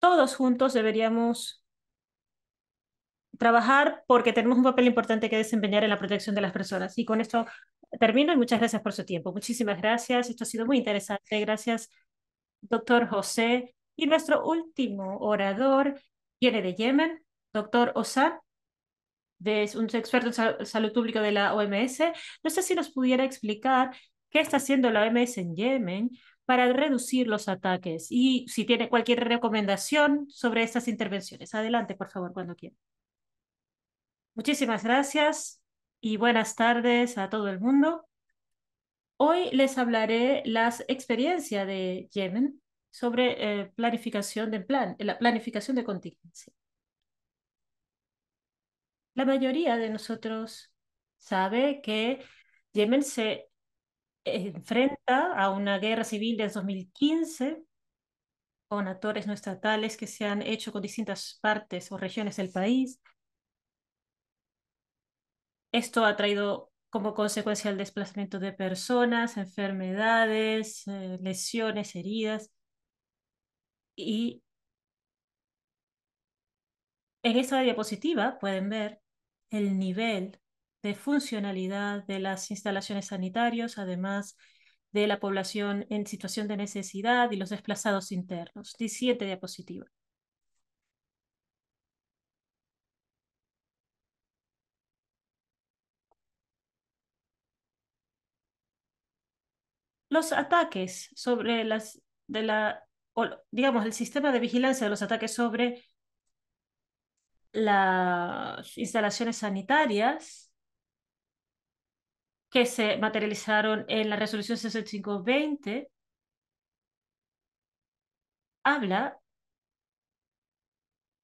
Todos juntos deberíamos trabajar porque tenemos un papel importante que desempeñar en la protección de las personas. Y con esto termino y muchas gracias por su tiempo. Muchísimas gracias. Esto ha sido muy interesante. Gracias, doctor José. Y nuestro último orador viene de Yemen, doctor Osad, es un experto en salud pública de la OMS. No sé si nos pudiera explicar qué está haciendo la OMS en Yemen para reducir los ataques y si tiene cualquier recomendación sobre estas intervenciones. Adelante, por favor, cuando quiera. Muchísimas gracias y buenas tardes a todo el mundo. Hoy les hablaré las experiencias de Yemen sobre eh, planificación plan, la planificación de contingencia. La mayoría de nosotros sabe que Yemen se enfrenta a una guerra civil desde 2015 con actores no estatales que se han hecho con distintas partes o regiones del país esto ha traído como consecuencia el desplazamiento de personas, enfermedades, eh, lesiones, heridas. Y en esta diapositiva pueden ver el nivel de funcionalidad de las instalaciones sanitarias, además de la población en situación de necesidad y los desplazados internos. 17 diapositivas. los ataques sobre las, de la, digamos, el sistema de vigilancia de los ataques sobre las instalaciones sanitarias que se materializaron en la resolución 6520 habla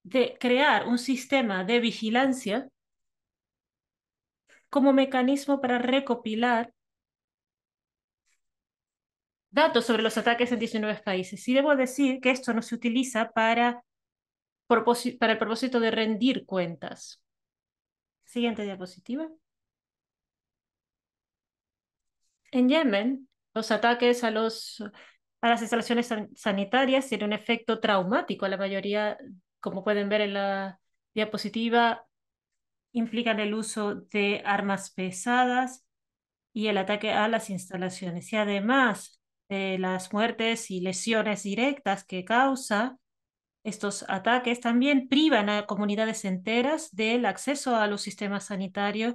de crear un sistema de vigilancia como mecanismo para recopilar datos sobre los ataques en 19 países. Y debo decir que esto no se utiliza para, para el propósito de rendir cuentas. Siguiente diapositiva. En Yemen, los ataques a, los, a las instalaciones sanitarias tienen un efecto traumático. La mayoría, como pueden ver en la diapositiva, implican el uso de armas pesadas y el ataque a las instalaciones. Y además, las muertes y lesiones directas que causa estos ataques también privan a comunidades enteras del acceso a los sistemas sanitarios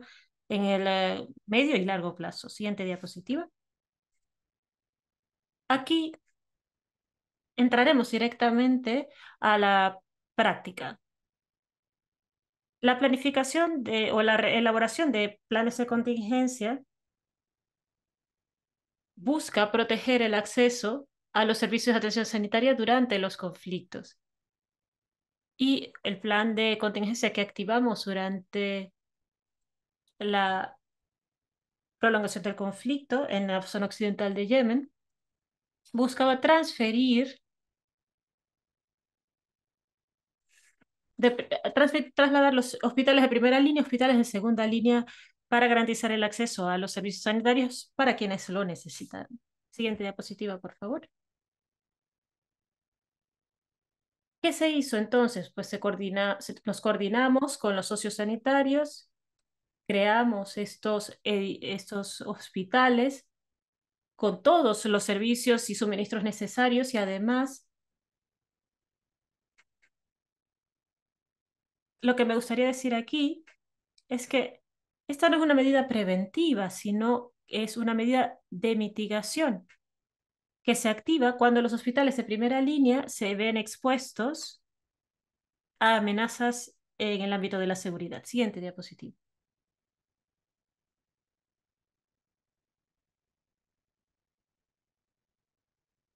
en el eh, medio y largo plazo. Siguiente diapositiva. Aquí entraremos directamente a la práctica. La planificación o la elaboración de planes de contingencia busca proteger el acceso a los servicios de atención sanitaria durante los conflictos. Y el plan de contingencia que activamos durante la prolongación del conflicto en la zona occidental de Yemen buscaba transferir, eh, trasladar los hospitales de primera línea, hospitales de segunda línea para garantizar el acceso a los servicios sanitarios para quienes lo necesitan. Siguiente diapositiva, por favor. ¿Qué se hizo entonces? Pues se coordina, nos coordinamos con los socios sanitarios, creamos estos, eh, estos hospitales con todos los servicios y suministros necesarios y además lo que me gustaría decir aquí es que esta no es una medida preventiva, sino es una medida de mitigación que se activa cuando los hospitales de primera línea se ven expuestos a amenazas en el ámbito de la seguridad. Siguiente diapositiva.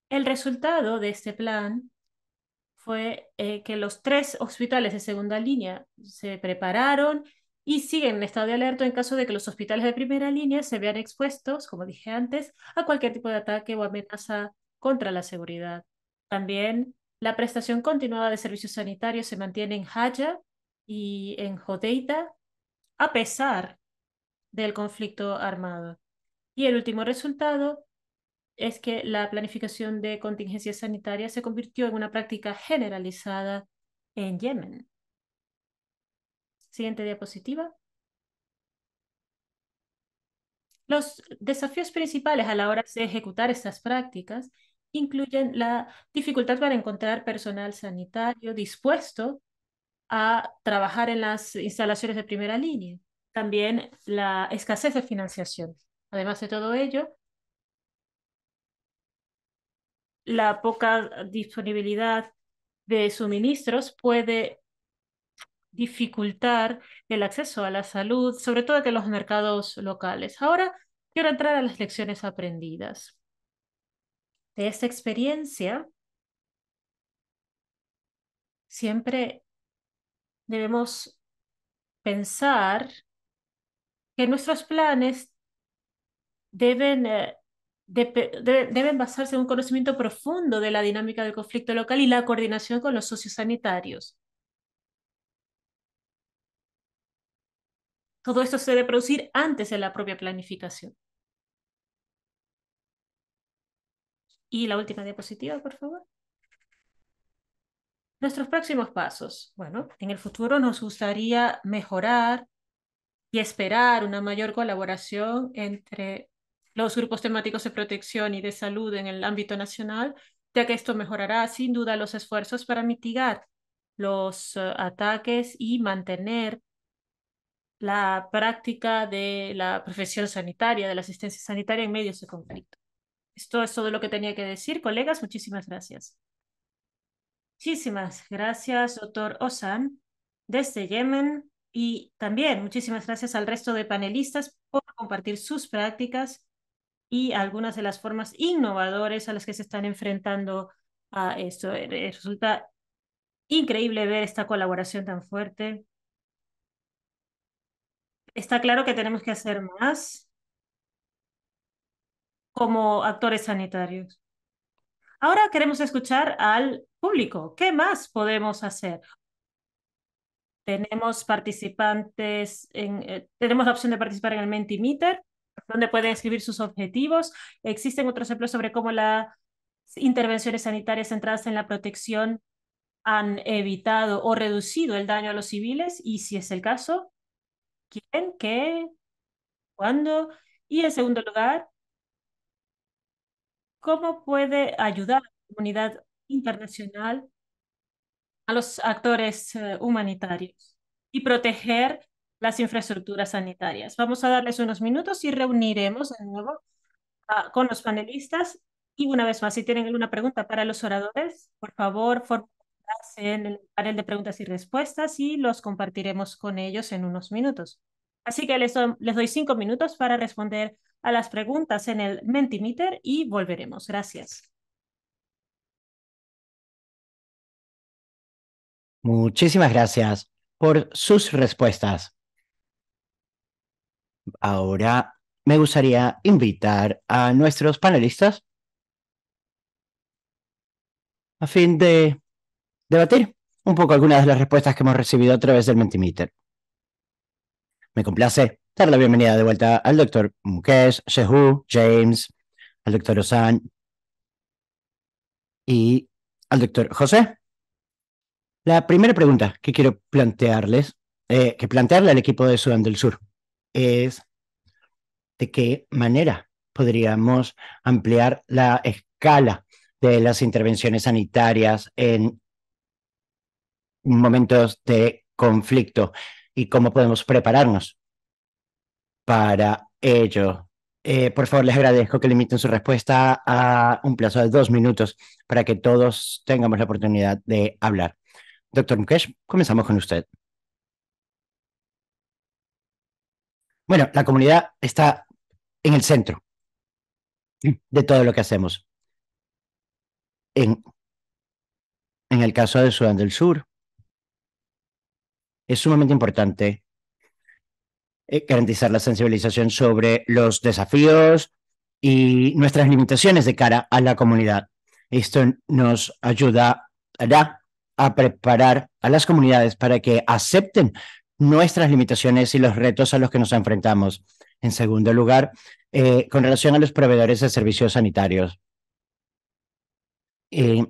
El resultado de este plan fue eh, que los tres hospitales de segunda línea se prepararon, y siguen en estado de alerta en caso de que los hospitales de primera línea se vean expuestos, como dije antes, a cualquier tipo de ataque o amenaza contra la seguridad. También la prestación continuada de servicios sanitarios se mantiene en Haya y en jodeida a pesar del conflicto armado. Y el último resultado es que la planificación de contingencias sanitarias se convirtió en una práctica generalizada en Yemen. Siguiente diapositiva. Los desafíos principales a la hora de ejecutar estas prácticas incluyen la dificultad para encontrar personal sanitario dispuesto a trabajar en las instalaciones de primera línea, también la escasez de financiación. Además de todo ello, la poca disponibilidad de suministros puede dificultar el acceso a la salud, sobre todo en los mercados locales. Ahora quiero entrar a las lecciones aprendidas. De esta experiencia, siempre debemos pensar que nuestros planes deben, eh, deben basarse en un conocimiento profundo de la dinámica del conflicto local y la coordinación con los socios sanitarios. Todo esto se debe producir antes de la propia planificación. Y la última diapositiva, por favor. Nuestros próximos pasos. Bueno, en el futuro nos gustaría mejorar y esperar una mayor colaboración entre los grupos temáticos de protección y de salud en el ámbito nacional, ya que esto mejorará sin duda los esfuerzos para mitigar los eh, ataques y mantener la práctica de la profesión sanitaria, de la asistencia sanitaria en medios de conflicto. Esto es todo lo que tenía que decir, colegas. Muchísimas gracias. Muchísimas gracias, doctor Osan, desde Yemen. Y también muchísimas gracias al resto de panelistas por compartir sus prácticas y algunas de las formas innovadoras a las que se están enfrentando a esto. Eh, resulta increíble ver esta colaboración tan fuerte Está claro que tenemos que hacer más como actores sanitarios. Ahora queremos escuchar al público. ¿Qué más podemos hacer? Tenemos participantes, en, eh, tenemos la opción de participar en el Mentimeter, donde pueden escribir sus objetivos. Existen otros ejemplos sobre cómo las intervenciones sanitarias centradas en la protección han evitado o reducido el daño a los civiles y si es el caso, ¿Quién? ¿Qué? ¿Cuándo? Y en segundo lugar, ¿cómo puede ayudar la comunidad internacional a los actores eh, humanitarios y proteger las infraestructuras sanitarias? Vamos a darles unos minutos y reuniremos de nuevo ah, con los panelistas. Y una vez más, si tienen alguna pregunta para los oradores, por favor, formen en el panel de preguntas y respuestas y los compartiremos con ellos en unos minutos. Así que les, doy cinco minutos para responder a las preguntas en el Mentimeter y volveremos. Gracias. Muchísimas gracias por sus respuestas. Ahora me gustaría invitar a nuestros panelistas a fin de debatir un poco algunas de las respuestas que hemos recibido a través del Mentimeter. Me complace dar la bienvenida de vuelta al doctor Mukesh, Jehu, James, al doctor Osan y al doctor José. La primera pregunta que quiero plantearles, eh, que plantearle al equipo de Sudán del Sur, es de qué manera podríamos ampliar la escala de las intervenciones sanitarias en momentos de conflicto y cómo podemos prepararnos para ello. Eh, por favor, les agradezco que limiten su respuesta a un plazo de dos minutos para que todos tengamos la oportunidad de hablar. Doctor Mukesh, comenzamos con usted. Bueno, la comunidad está en el centro de todo lo que hacemos. En, en el caso de Sudán del Sur, es sumamente importante eh, garantizar la sensibilización sobre los desafíos y nuestras limitaciones de cara a la comunidad. Esto nos ayudará a preparar a las comunidades para que acepten nuestras limitaciones y los retos a los que nos enfrentamos. En segundo lugar, eh, con relación a los proveedores de servicios sanitarios. Eh,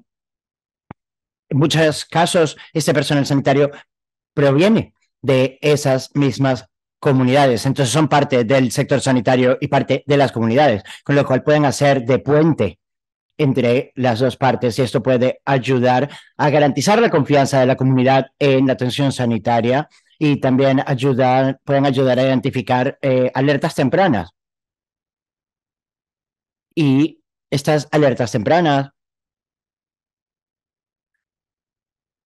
en muchos casos, este personal sanitario proviene de esas mismas comunidades. Entonces son parte del sector sanitario y parte de las comunidades, con lo cual pueden hacer de puente entre las dos partes y esto puede ayudar a garantizar la confianza de la comunidad en la atención sanitaria y también ayudar, pueden ayudar a identificar eh, alertas tempranas. Y estas alertas tempranas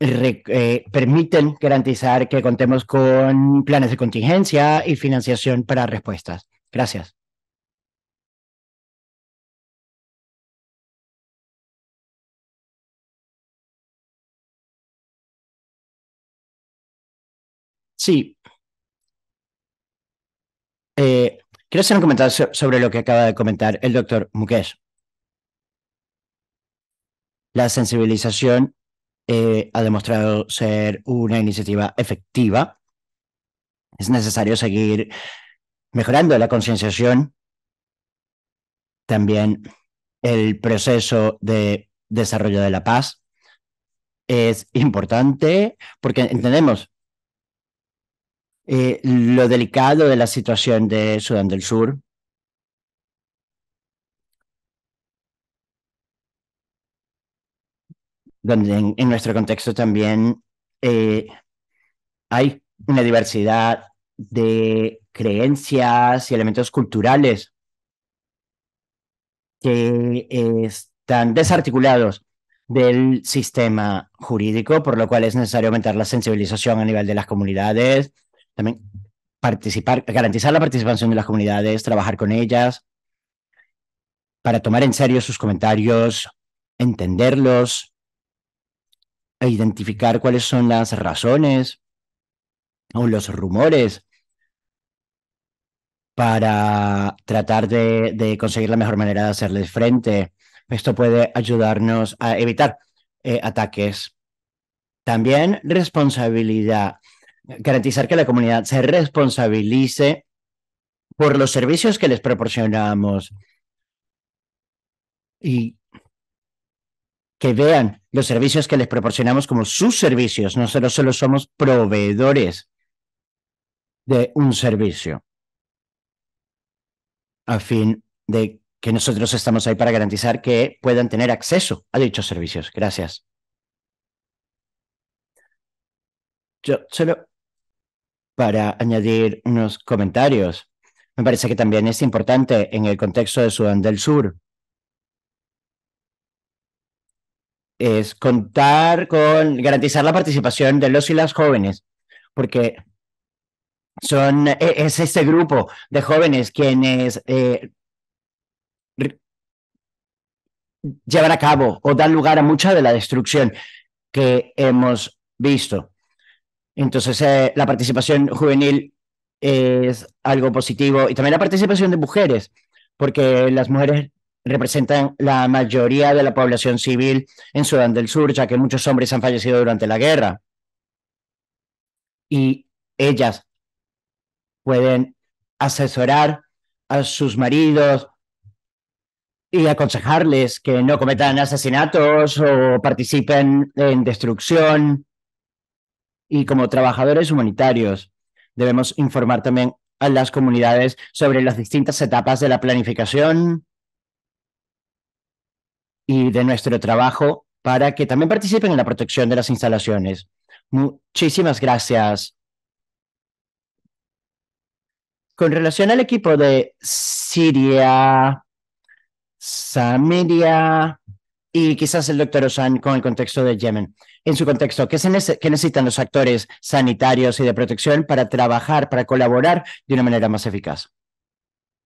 Eh, permiten garantizar que contemos con planes de contingencia y financiación para respuestas. Gracias. Sí. Eh, quiero hacer un comentario sobre lo que acaba de comentar el doctor Mukesh. La sensibilización eh, ha demostrado ser una iniciativa efectiva. Es necesario seguir mejorando la concienciación, también el proceso de desarrollo de la paz. Es importante porque entendemos eh, lo delicado de la situación de Sudán del Sur, donde en, nuestro contexto también eh, hay una diversidad de creencias y elementos culturales que eh, están desarticulados del sistema jurídico, por lo cual es necesario aumentar la sensibilización a nivel de las comunidades, también participar, garantizar la participación de las comunidades, trabajar con ellas para tomar en serio sus comentarios, entenderlos e identificar cuáles son las razones o los rumores para tratar de, conseguir la mejor manera de hacerles frente. Esto puede ayudarnos a evitar eh, ataques. También responsabilidad. Garantizar que la comunidad se responsabilice por los servicios que les proporcionamos. Y que vean los servicios que les proporcionamos como sus servicios. Nosotros solo somos proveedores de un servicio a fin de que nosotros estamos ahí para garantizar que puedan tener acceso a dichos servicios. Gracias. Yo solo para añadir unos comentarios. Me parece que también es importante en el contexto de Sudán del Sur es contar con, garantizar la participación de los y las jóvenes, porque son, e-, es este grupo de jóvenes quienes eh, llevan a cabo o dan lugar a mucha de la destrucción que hemos visto. Entonces, eh, la participación juvenil es algo positivo y también la participación de mujeres, porque las mujeres representan la mayoría de la población civil en Sudán del Sur, ya que muchos hombres han fallecido durante la guerra. Y ellas pueden asesorar a sus maridos y aconsejarles que no cometan asesinatos o participen en destrucción. Y como trabajadores humanitarios debemos informar también a las comunidades sobre las distintas etapas de la planificación y de nuestro trabajo para que también participen en la protección de las instalaciones. Muchísimas gracias. Con relación al equipo de Siria, Samiria y quizás el doctor Osan con el contexto de Yemen. En su contexto, ¿qué, necesitan los actores sanitarios y de protección para trabajar, para colaborar de una manera más eficaz?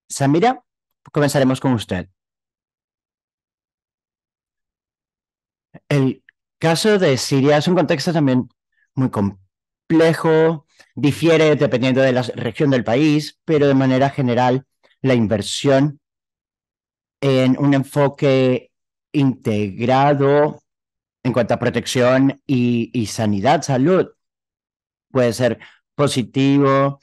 Samira, comenzaremos con usted. el caso de Siria es un contexto también muy complejo, difiere dependiendo de la región del país, pero de manera general la inversión en un enfoque integrado en cuanto a protección y, sanidad, salud, puede ser positivo.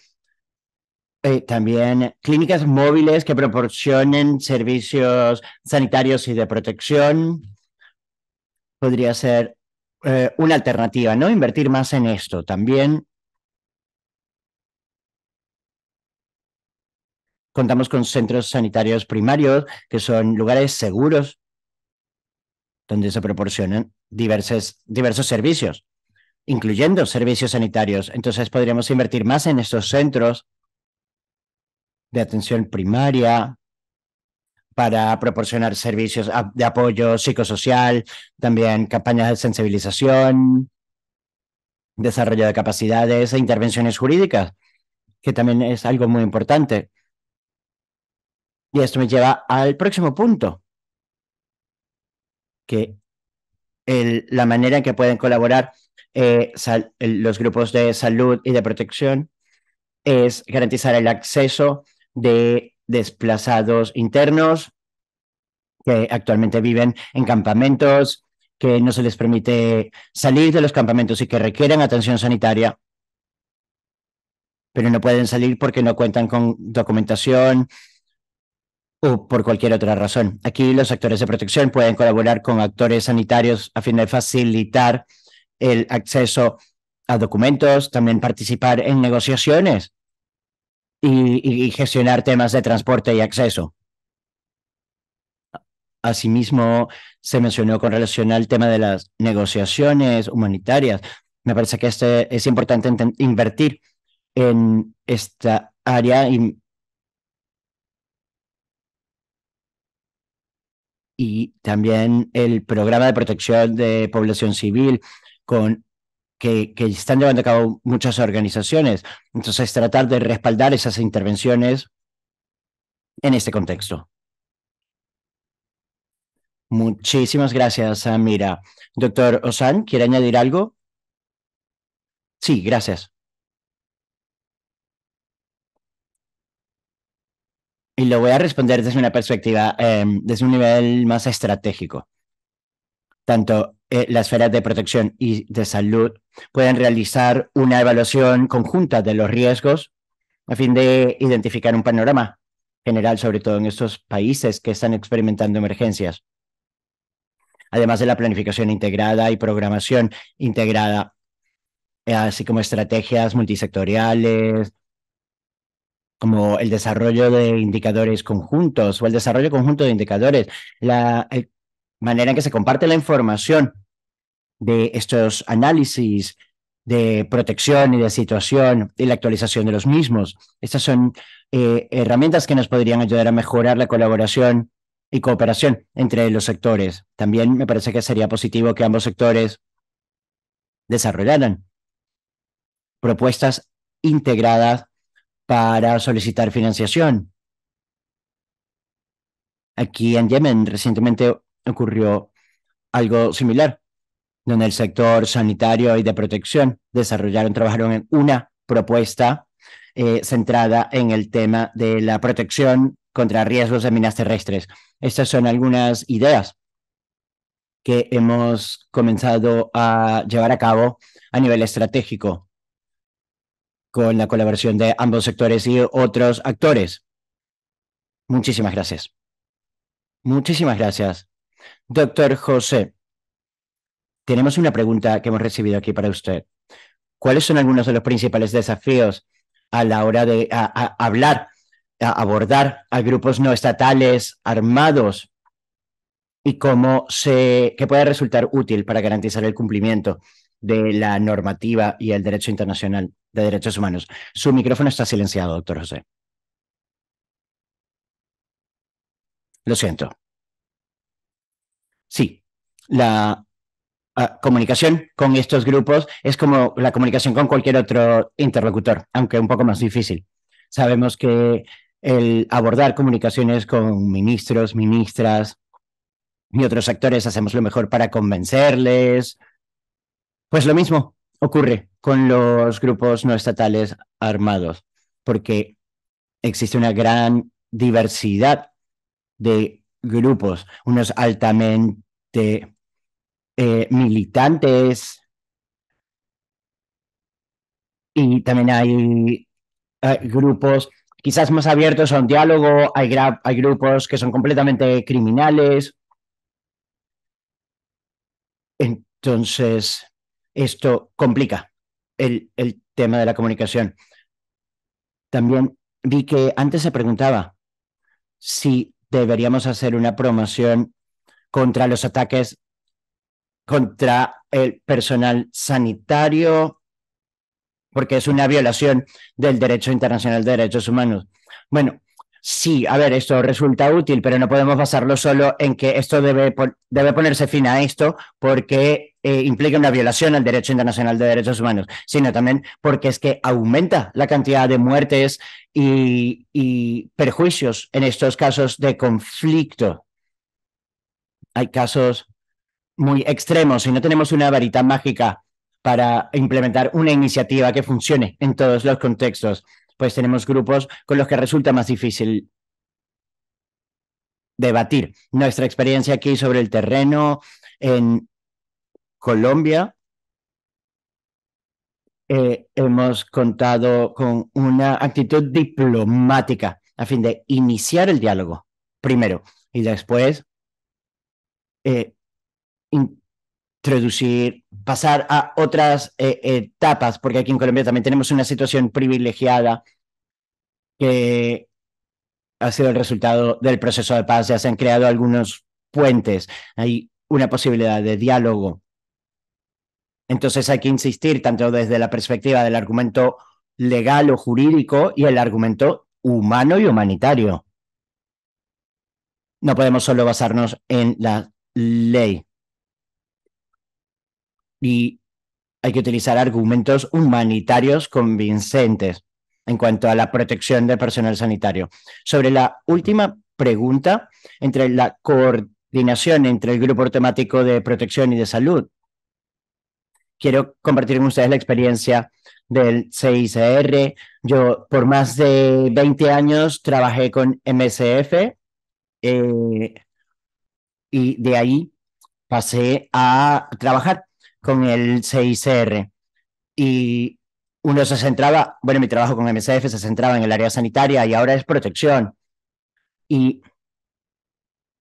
Eh, también clínicas móviles que proporcionen servicios sanitarios y de protección, podría ser eh, una alternativa, ¿no? Invertir más en esto. También contamos con centros sanitarios primarios, que son lugares seguros donde se proporcionan diversos servicios, incluyendo servicios sanitarios. Entonces podríamos invertir más en estos centros de atención primaria, para proporcionar servicios de apoyo psicosocial, también campañas de sensibilización, desarrollo de capacidades e intervenciones jurídicas, que también es algo muy importante. Y esto me lleva al próximo punto, que la manera en que pueden colaborar eh, los grupos de salud y de protección es garantizar el acceso de desplazados internos que actualmente viven en campamentos, que no se les permite salir de los campamentos y que requieren atención sanitaria, pero no pueden salir porque no cuentan con documentación o por cualquier otra razón. Aquí los actores de protección pueden colaborar con actores sanitarios a fin de facilitar el acceso a documentos, también participar en negociaciones y, gestionar temas de transporte y acceso. Asimismo, se mencionó con relación al tema de las negociaciones humanitarias. Me parece que este es importante invertir en esta área y, también el programa de protección de población civil con que, están llevando a cabo muchas organizaciones. Entonces, tratar de respaldar esas intervenciones en este contexto. Muchísimas gracias, Mira. Doctor Osan, ¿quiere añadir algo? Sí, gracias. Y lo voy a responder desde una perspectiva, em, desde un nivel más estratégico. Tanto eh, las esferas de protección y de salud pueden realizar una evaluación conjunta de los riesgos a fin de identificar un panorama general, sobre todo en estos países que están experimentando emergencias. Además de la planificación integrada y programación integrada, eh, así como estrategias multisectoriales, como el desarrollo de indicadores conjuntos o el desarrollo conjunto de indicadores, la manera en que se comparte la información de estos análisis de protección y de situación y la actualización de los mismos. Estas son eh, herramientas que nos podrían ayudar a mejorar la colaboración y cooperación entre los sectores. También me parece que sería positivo que ambos sectores desarrollaran propuestas integradas para solicitar financiación. Aquí en Yemen recientemente ocurrió algo similar donde el sector sanitario y de protección desarrollaron, trabajaron en una propuesta eh, centrada en el tema de la protección contra riesgos de minas terrestres. Estas son algunas ideas que hemos comenzado a llevar a cabo a nivel estratégico con la colaboración de ambos sectores y otros actores. Muchísimas gracias. Muchísimas gracias. Doctor José, tenemos una pregunta que hemos recibido aquí para usted. ¿Cuáles son algunos de los principales desafíos a la hora de hablar, abordar a grupos no estatales armados y cómo se que puede resultar útil para garantizar el cumplimiento de la normativa y el derecho internacional de derechos humanos. Su micrófono está silenciado, doctor José. Lo siento. Sí, la eh, comunicación con estos grupos es como la comunicación con cualquier otro interlocutor, aunque un poco más difícil. Sabemos que el abordar comunicaciones con ministros, ministras y otros actores, hacemos lo mejor para convencerles. Pues lo mismo ocurre con los grupos no estatales armados, porque existe una gran diversidad de grupos, unos altamente eh, militantes. Y también hay grupos quizás más abiertos a un diálogo, hay, hay grupos que son completamente criminales. Entonces, esto complica el, el tema de la comunicación. También vi que antes se preguntaba si deberíamos hacer una promoción contra los ataques contra el personal sanitario, porque es una violación del derecho internacional de derechos humanos. Bueno, sí, a ver, esto resulta útil, pero no podemos basarlo solo en que esto debe, debe ponerse fin a esto porque eh, implica una violación al derecho internacional de derechos humanos, sino también porque es que aumenta la cantidad de muertes y perjuicios en estos casos de conflicto. Hay casos muy extremos y no tenemos una varita mágica para implementar una iniciativa que funcione en todos los contextos, pues tenemos grupos con los que resulta más difícil debatir. Nuestra experiencia aquí sobre el terreno en Colombia, eh, hemos contado con una actitud diplomática a fin de iniciar el diálogo primero y después eh, introducir, pasar a otras eh, etapas, porque aquí en Colombia también tenemos una situación privilegiada que ha sido el resultado del proceso de paz, ya se han creado algunos puentes, hay una posibilidad de diálogo. Entonces hay que insistir tanto desde la perspectiva del argumento legal o jurídico y el argumento humano y humanitario. No podemos solo basarnos en la ley y hay que utilizar argumentos humanitarios convincentes en cuanto a la protección del personal sanitario. Sobre la última pregunta, entre la coordinación entre el grupo temático de protección y de salud, quiero compartir con ustedes la experiencia del CICR. Yo por más de 20 años trabajé con MSF eh, y de ahí pasé a trabajar con el CICR. Y uno se centraba, bueno, mi trabajo con MSF se centraba en el área sanitaria y ahora es protección. Y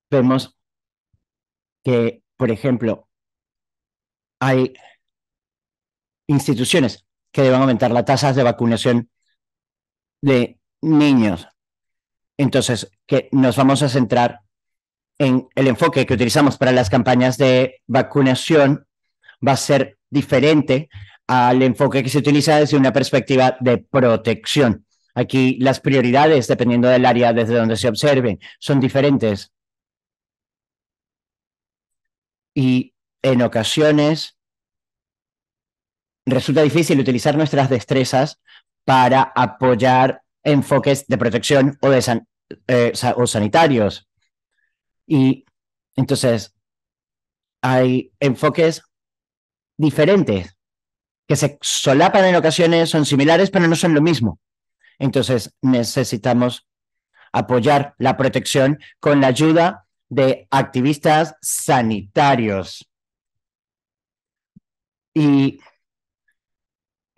vemos que, por ejemplo, hay instituciones que deben aumentar las tasas de vacunación de niños. Entonces, que nos vamos a centrar en el enfoque que utilizamos para las campañas de vacunación va a ser diferente al enfoque que se utiliza desde una perspectiva de protección. Aquí las prioridades, dependiendo del área desde donde se observen, son diferentes. Y en ocasiones resulta difícil utilizar nuestras destrezas para apoyar enfoques de protección o, de eh, o sanitarios. Y entonces hay enfoques diferentes, que se solapan en ocasiones, son similares, pero no son lo mismo. Entonces necesitamos apoyar la protección con la ayuda de activistas sanitarios y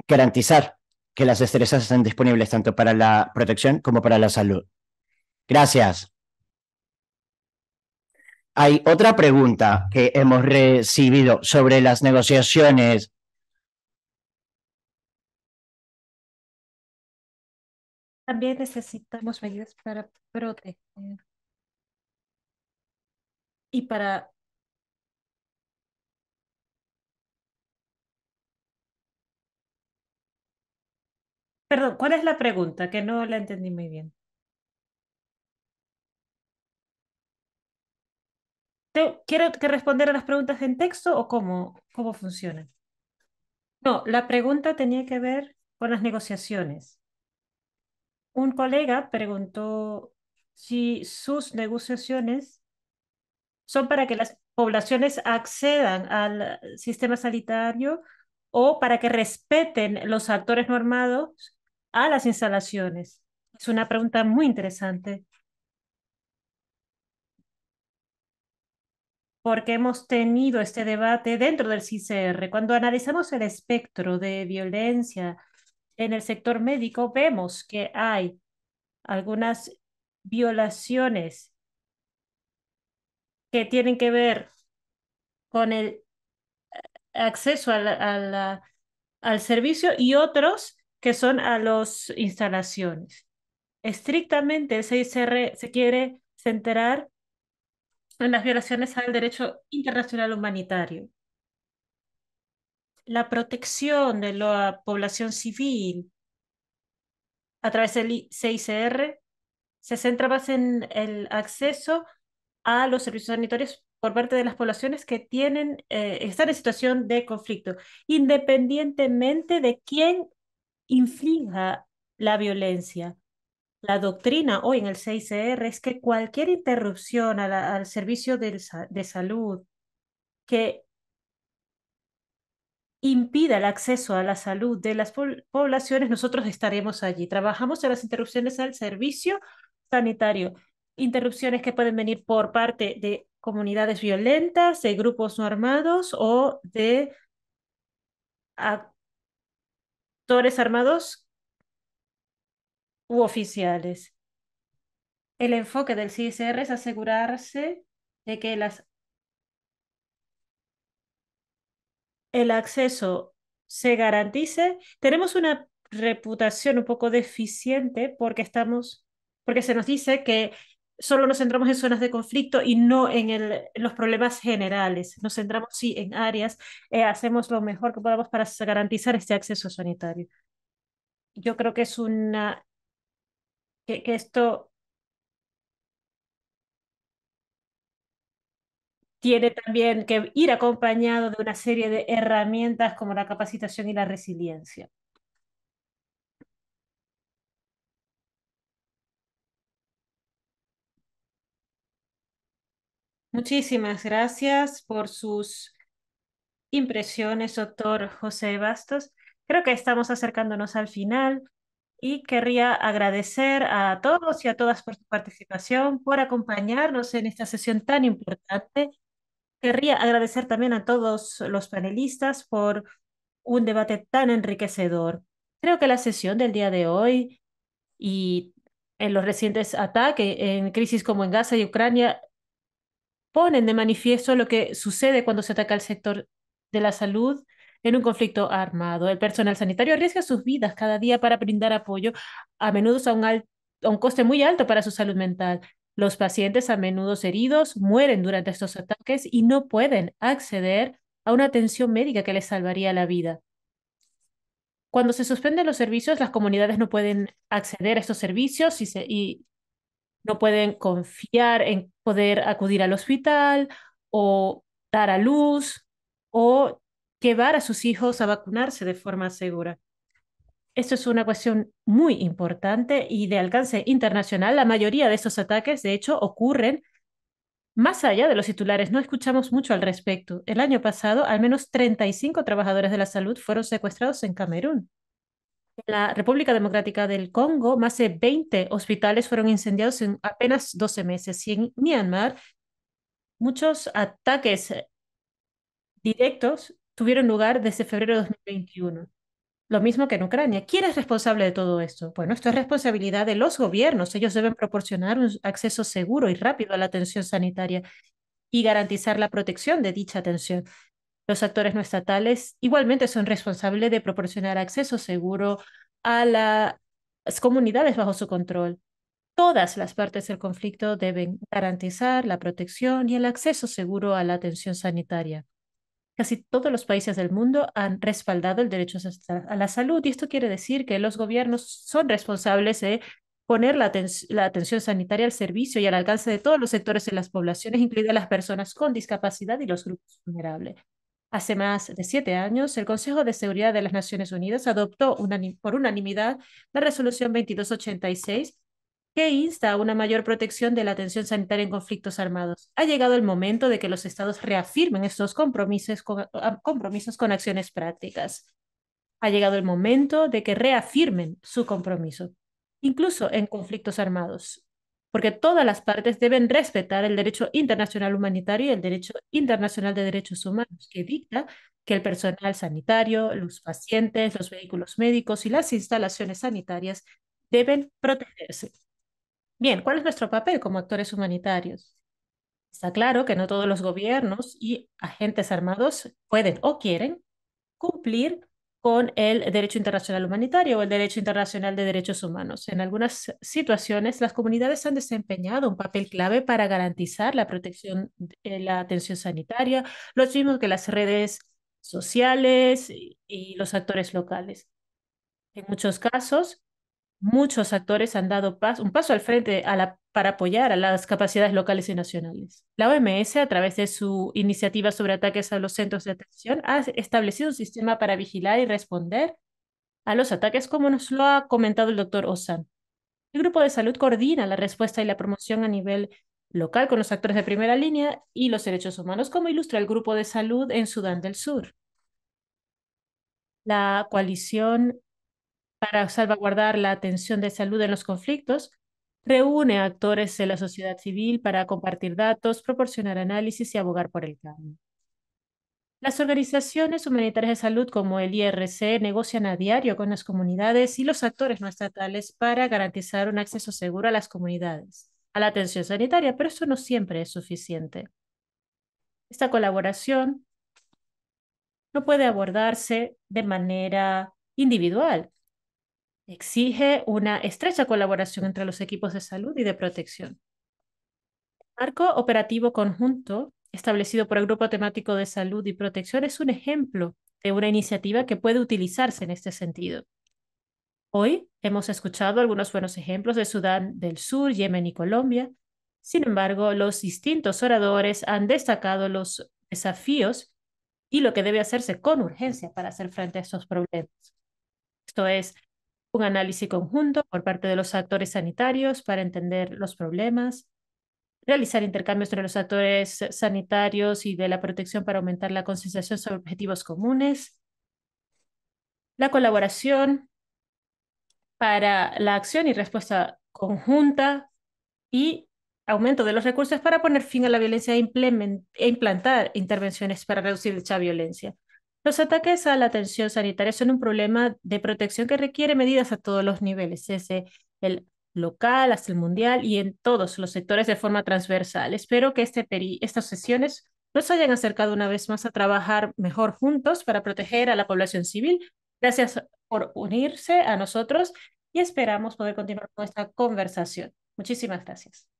garantizar que las destrezas estén disponibles tanto para la protección como para la salud. Gracias. Hay otra pregunta que hemos recibido sobre las negociaciones. También necesitamos medidas para proteger y para Perdón, ¿cuál es la pregunta? Que no la entendí muy bien. ¿Quiero que responder a las preguntas en texto o cómo, cómo funciona? No, la pregunta tenía que ver con las negociaciones. Un colega preguntó si sus negociaciones son para que las poblaciones accedan al sistema sanitario o para que respeten los actores normados a las instalaciones. Es una pregunta muy interesante. porque hemos tenido este debate dentro del CICR. Cuando analizamos el espectro de violencia en el sector médico, vemos que hay algunas violaciones que tienen que ver con el acceso al, al servicio y otros que son a las instalaciones. Estrictamente el CICR se quiere centrar en las violaciones al derecho internacional humanitario. La protección de la población civil a través del CICR se centra más en el acceso a los servicios sanitarios por parte de las poblaciones que tienen, eh, están en situación de conflicto, independientemente de quién inflija la violencia la doctrina hoy en el CICR es que cualquier interrupción al servicio de, de salud que impida el acceso a la salud de las poblaciones, nosotros estaremos allí. Trabajamos en las interrupciones al servicio sanitario, interrupciones que pueden venir por parte de comunidades violentas, de grupos no armados o de actores armados u oficiales. El enfoque del CISR es asegurarse de que el acceso se garantice. Tenemos una reputación un poco deficiente porque estamos, porque se nos dice que solo nos centramos en zonas de conflicto y no en, el, los problemas generales. Nos centramos, sí, en áreas, eh, hacemos lo mejor que podamos para garantizar este acceso sanitario. Yo creo que es una que, esto tiene también que ir acompañado de una serie de herramientas como la capacitación y la resiliencia. Muchísimas gracias por sus impresiones, doctor José Bastos. Creo que estamos acercándonos al final y querría agradecer a todos y a todas por su participación, por acompañarnos en esta sesión tan importante. Querría agradecer también a todos los panelistas por un debate tan enriquecedor. Creo que la sesión del día de hoy y en los recientes ataques en crisis como en Gaza y Ucrania ponen de manifiesto lo que sucede cuando se ataca el sector de la salud en un conflicto armado. El personal sanitario arriesga sus vidas cada día para brindar apoyo, a menudo a un, coste muy alto para su salud mental. Los pacientes, a menudo heridos, mueren durante estos ataques y no pueden acceder a una atención médica que les salvaría la vida. Cuando se suspenden los servicios, las comunidades no pueden acceder a estos servicios y no pueden confiar en poder acudir al hospital o dar a luz o que llevar a sus hijos a vacunarse de forma segura. Esto es una cuestión muy importante y de alcance internacional. La mayoría de estos ataques, de hecho, ocurren más allá de los titulares. No escuchamos mucho al respecto. El año pasado, al menos 35 trabajadores de la salud fueron secuestrados en Camerún. En la República Democrática del Congo, más de 20 hospitales fueron incendiados en apenas 12 meses. Y en Myanmar, muchos ataques directos tuvieron lugar desde febrero de 2021. Lo mismo que en Ucrania. ¿Quién es responsable de todo esto? Bueno, esto es responsabilidad de los gobiernos. Ellos deben proporcionar un acceso seguro y rápido a la atención sanitaria y garantizar la protección de dicha atención. Los actores no estatales igualmente son responsables de proporcionar acceso seguro a las comunidades bajo su control. Todas las partes del conflicto deben garantizar la protección y el acceso seguro a la atención sanitaria. Casi todos los países del mundo han respaldado el derecho a la salud y esto quiere decir que los gobiernos son responsables de poner la, atención sanitaria al servicio y al alcance de todos los sectores de las poblaciones, incluidas las personas con discapacidad y los grupos vulnerables. Hace más de siete años, el Consejo de Seguridad de las Naciones Unidas adoptó por unanimidad la resolución 2286 que insta a una mayor protección de la atención sanitaria en conflictos armados. Ha llegado el momento de que los estados reafirmen estos compromisos con, ah, compromisos con acciones prácticas. Ha llegado el momento de que reafirmen su compromiso, incluso en conflictos armados, porque todas las partes deben respetar el derecho internacional humanitario y el derecho internacional de derechos humanos, que dicta que el personal sanitario, los pacientes, los vehículos médicos y las instalaciones sanitarias deben protegerse. Bien, ¿cuál es nuestro papel como actores humanitarios? Está claro que no todos los gobiernos y agentes armados pueden o quieren cumplir con el derecho internacional humanitario o el derecho internacional de derechos humanos. En algunas situaciones, las comunidades han desempeñado un papel clave para garantizar la protección, de eh, la atención sanitaria, lo mismo que las redes sociales y los actores locales. En muchos casos, muchos actores han dado un paso al frente para apoyar a las capacidades locales y nacionales. La OMS, a través de su iniciativa sobre ataques a los centros de atención, ha establecido un sistema para vigilar y responder a los ataques, como nos lo ha comentado el doctor Osan. El grupo de salud coordina la respuesta y la promoción a nivel local con los actores de primera línea y los derechos humanos, como ilustra el grupo de salud en Sudán del Sur. La coalición para salvaguardar la atención de salud en los conflictos, reúne actores de la sociedad civil para compartir datos, proporcionar análisis y abogar por el cambio. Las organizaciones humanitarias de salud como el IRC negocian a diario con las comunidades y los actores no estatales para garantizar un acceso seguro a las comunidades, a la atención sanitaria, pero eso no siempre es suficiente. Esta colaboración no puede abordarse de manera individual, exige una estrecha colaboración entre los equipos de salud y de protección. El marco operativo conjunto establecido por el Grupo Temático de Salud y Protección es un ejemplo de una iniciativa que puede utilizarse en este sentido. Hoy hemos escuchado algunos buenos ejemplos de Sudán del Sur, Yemen y Colombia. Sin embargo, los distintos oradores han destacado los desafíos y lo que debe hacerse con urgencia para hacer frente a estos problemas. Esto es un análisis conjunto por parte de los actores sanitarios para entender los problemas, realizar intercambios entre los actores sanitarios y de la protección para aumentar la concienciación sobre objetivos comunes, la colaboración para la acción y respuesta conjunta y aumento de los recursos para poner fin a la violencia e, e implantar intervenciones para reducir dicha violencia. Los ataques a la atención sanitaria son un problema de protección que requiere medidas a todos los niveles, desde el local hasta el mundial y en todos los sectores de forma transversal. Espero que este estas sesiones nos hayan acercado una vez más a trabajar mejor juntos para proteger a la población civil. Gracias por unirse a nosotros y esperamos poder continuar con esta conversación. Muchísimas gracias.